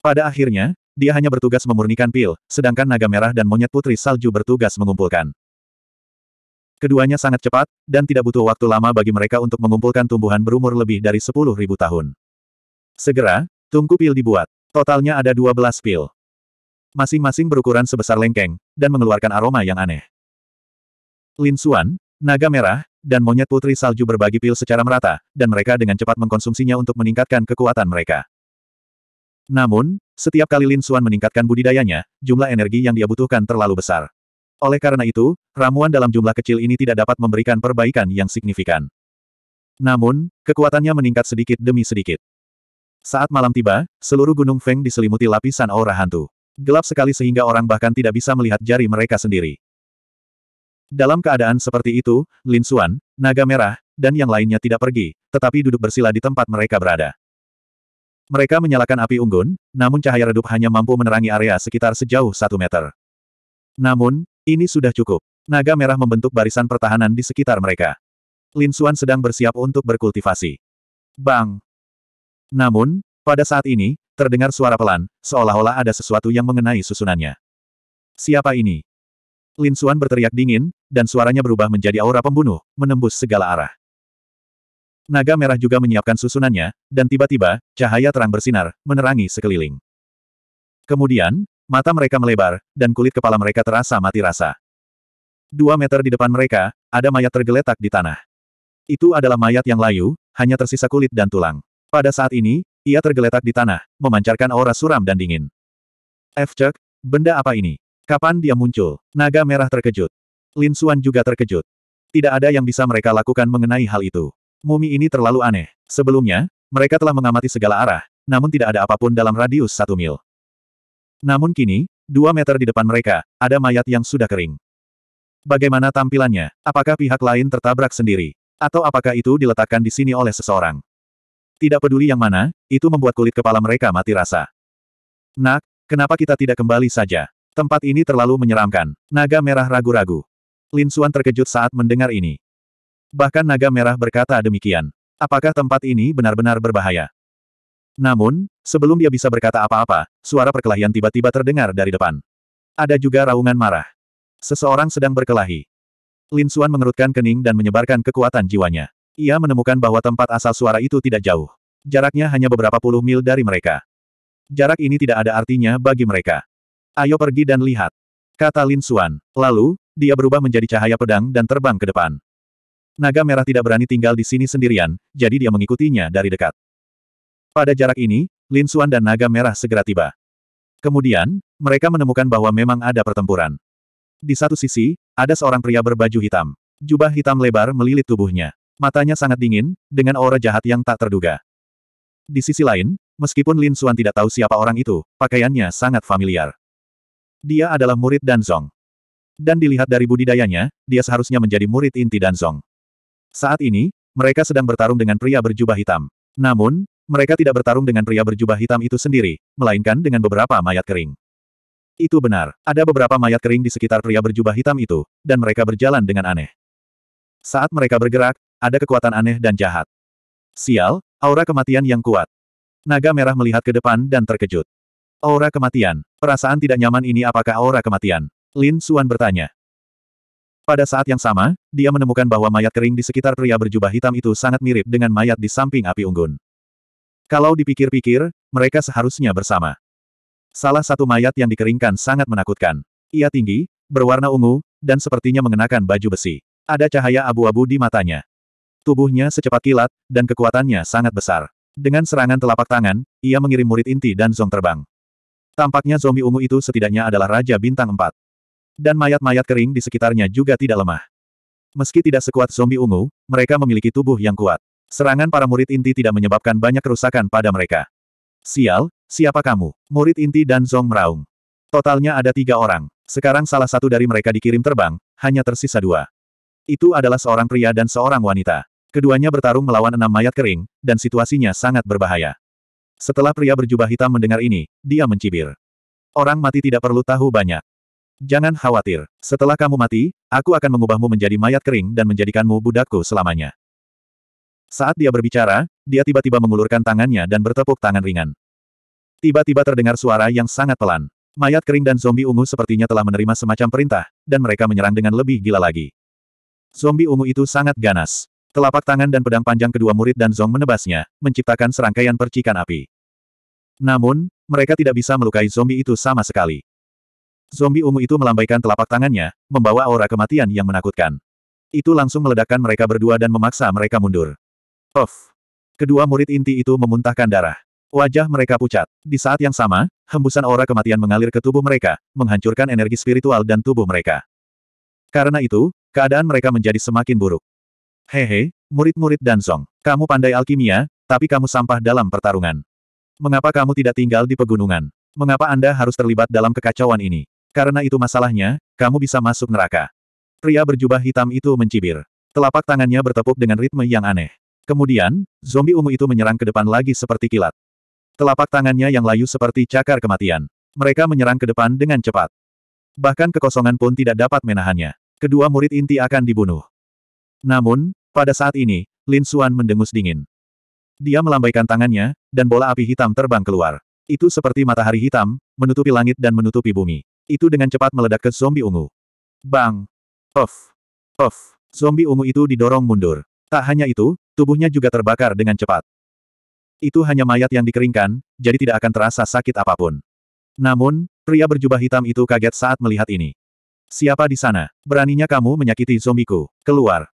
[SPEAKER 1] Pada akhirnya, dia hanya bertugas memurnikan pil, sedangkan naga merah dan monyet putri salju bertugas mengumpulkan. Keduanya sangat cepat, dan tidak butuh waktu lama bagi mereka untuk mengumpulkan tumbuhan berumur lebih dari 10.000 tahun. Segera, tungku pil dibuat. Totalnya ada 12 pil. Masing-masing berukuran sebesar lengkeng, dan mengeluarkan aroma yang aneh. Lin Xuan, naga merah, dan monyet putri salju berbagi pil secara merata, dan mereka dengan cepat mengkonsumsinya untuk meningkatkan kekuatan mereka. Namun, setiap kali Lin Xuan meningkatkan budidayanya, jumlah energi yang dia butuhkan terlalu besar. Oleh karena itu, ramuan dalam jumlah kecil ini tidak dapat memberikan perbaikan yang signifikan. Namun, kekuatannya meningkat sedikit demi sedikit. Saat malam tiba, seluruh gunung Feng diselimuti lapisan aura hantu. Gelap sekali sehingga orang bahkan tidak bisa melihat jari mereka sendiri. Dalam keadaan seperti itu, Lin Xuan, Naga Merah, dan yang lainnya tidak pergi, tetapi duduk bersila di tempat mereka berada. Mereka menyalakan api unggun, namun cahaya redup hanya mampu menerangi area sekitar sejauh satu meter. Namun, ini sudah cukup. Naga merah membentuk barisan pertahanan di sekitar mereka. Lin Xuan sedang bersiap untuk berkultivasi. Bang! Namun, pada saat ini, terdengar suara pelan, seolah-olah ada sesuatu yang mengenai susunannya. Siapa ini? Lin Xuan berteriak dingin, dan suaranya berubah menjadi aura pembunuh, menembus segala arah. Naga merah juga menyiapkan susunannya, dan tiba-tiba, cahaya terang bersinar, menerangi sekeliling. Kemudian, mata mereka melebar, dan kulit kepala mereka terasa mati rasa. Dua meter di depan mereka, ada mayat tergeletak di tanah. Itu adalah mayat yang layu, hanya tersisa kulit dan tulang. Pada saat ini, ia tergeletak di tanah, memancarkan aura suram dan dingin. F. benda apa ini? Kapan dia muncul? Naga merah terkejut. Lin Suan juga terkejut. Tidak ada yang bisa mereka lakukan mengenai hal itu. Mumi ini terlalu aneh. Sebelumnya, mereka telah mengamati segala arah, namun tidak ada apapun dalam radius satu mil. Namun kini, dua meter di depan mereka, ada mayat yang sudah kering. Bagaimana tampilannya? Apakah pihak lain tertabrak sendiri? Atau apakah itu diletakkan di sini oleh seseorang? Tidak peduli yang mana, itu membuat kulit kepala mereka mati rasa. Nak, kenapa kita tidak kembali saja? Tempat ini terlalu menyeramkan. Naga merah ragu-ragu. Lin Suan terkejut saat mendengar ini. Bahkan naga merah berkata demikian. Apakah tempat ini benar-benar berbahaya? Namun, sebelum dia bisa berkata apa-apa, suara perkelahian tiba-tiba terdengar dari depan. Ada juga raungan marah. Seseorang sedang berkelahi. Lin Xuan mengerutkan kening dan menyebarkan kekuatan jiwanya. Ia menemukan bahwa tempat asal suara itu tidak jauh. Jaraknya hanya beberapa puluh mil dari mereka. Jarak ini tidak ada artinya bagi mereka. Ayo pergi dan lihat. Kata Lin Xuan. Lalu, dia berubah menjadi cahaya pedang dan terbang ke depan. Naga merah tidak berani tinggal di sini sendirian, jadi dia mengikutinya dari dekat. Pada jarak ini, Lin Xuan dan naga merah segera tiba. Kemudian, mereka menemukan bahwa memang ada pertempuran. Di satu sisi, ada seorang pria berbaju hitam. Jubah hitam lebar melilit tubuhnya. Matanya sangat dingin, dengan aura jahat yang tak terduga. Di sisi lain, meskipun Lin Xuan tidak tahu siapa orang itu, pakaiannya sangat familiar. Dia adalah murid Danzong. Dan dilihat dari budidayanya, dia seharusnya menjadi murid inti Danzong. Saat ini, mereka sedang bertarung dengan pria berjubah hitam. Namun, mereka tidak bertarung dengan pria berjubah hitam itu sendiri, melainkan dengan beberapa mayat kering. Itu benar, ada beberapa mayat kering di sekitar pria berjubah hitam itu, dan mereka berjalan dengan aneh. Saat mereka bergerak, ada kekuatan aneh dan jahat. Sial, aura kematian yang kuat. Naga merah melihat ke depan dan terkejut. Aura kematian, perasaan tidak nyaman ini apakah aura kematian? Lin Suan bertanya. Pada saat yang sama, dia menemukan bahwa mayat kering di sekitar pria berjubah hitam itu sangat mirip dengan mayat di samping api unggun. Kalau dipikir-pikir, mereka seharusnya bersama. Salah satu mayat yang dikeringkan sangat menakutkan. Ia tinggi, berwarna ungu, dan sepertinya mengenakan baju besi. Ada cahaya abu-abu di matanya. Tubuhnya secepat kilat, dan kekuatannya sangat besar. Dengan serangan telapak tangan, ia mengirim murid inti dan zong terbang. Tampaknya zombie ungu itu setidaknya adalah Raja Bintang 4. Dan mayat-mayat kering di sekitarnya juga tidak lemah. Meski tidak sekuat zombie ungu, mereka memiliki tubuh yang kuat. Serangan para murid inti tidak menyebabkan banyak kerusakan pada mereka. Sial, siapa kamu? Murid inti dan Zong meraung. Totalnya ada tiga orang. Sekarang salah satu dari mereka dikirim terbang, hanya tersisa dua. Itu adalah seorang pria dan seorang wanita. Keduanya bertarung melawan enam mayat kering, dan situasinya sangat berbahaya. Setelah pria berjubah hitam mendengar ini, dia mencibir. Orang mati tidak perlu tahu banyak. Jangan khawatir, setelah kamu mati, aku akan mengubahmu menjadi mayat kering dan menjadikanmu budakku selamanya. Saat dia berbicara, dia tiba-tiba mengulurkan tangannya dan bertepuk tangan ringan. Tiba-tiba terdengar suara yang sangat pelan. Mayat kering dan zombie ungu sepertinya telah menerima semacam perintah, dan mereka menyerang dengan lebih gila lagi. Zombie ungu itu sangat ganas. Telapak tangan dan pedang panjang kedua murid dan Zong menebasnya, menciptakan serangkaian percikan api. Namun, mereka tidak bisa melukai zombie itu sama sekali. Zombie ungu itu melambaikan telapak tangannya, membawa aura kematian yang menakutkan. Itu langsung meledakkan mereka berdua dan memaksa mereka mundur. Of! Kedua murid inti itu memuntahkan darah. Wajah mereka pucat. Di saat yang sama, hembusan aura kematian mengalir ke tubuh mereka, menghancurkan energi spiritual dan tubuh mereka. Karena itu, keadaan mereka menjadi semakin buruk. Hehe, murid-murid Danzong, kamu pandai alkimia, tapi kamu sampah dalam pertarungan. Mengapa kamu tidak tinggal di pegunungan? Mengapa Anda harus terlibat dalam kekacauan ini? Karena itu masalahnya, kamu bisa masuk neraka. Pria berjubah hitam itu mencibir. Telapak tangannya bertepuk dengan ritme yang aneh. Kemudian, zombie ungu itu menyerang ke depan lagi seperti kilat. Telapak tangannya yang layu seperti cakar kematian. Mereka menyerang ke depan dengan cepat. Bahkan kekosongan pun tidak dapat menahannya. Kedua murid inti akan dibunuh. Namun, pada saat ini, Lin Xuan mendengus dingin. Dia melambaikan tangannya, dan bola api hitam terbang keluar. Itu seperti matahari hitam, menutupi langit dan menutupi bumi itu dengan cepat meledak ke zombie ungu. Bang! Of. Of. Zombie ungu itu didorong mundur. Tak hanya itu, tubuhnya juga terbakar dengan cepat. Itu hanya mayat yang dikeringkan, jadi tidak akan terasa sakit apapun. Namun, pria berjubah hitam itu kaget saat melihat ini. Siapa di sana? Beraninya kamu menyakiti zombiku. Keluar!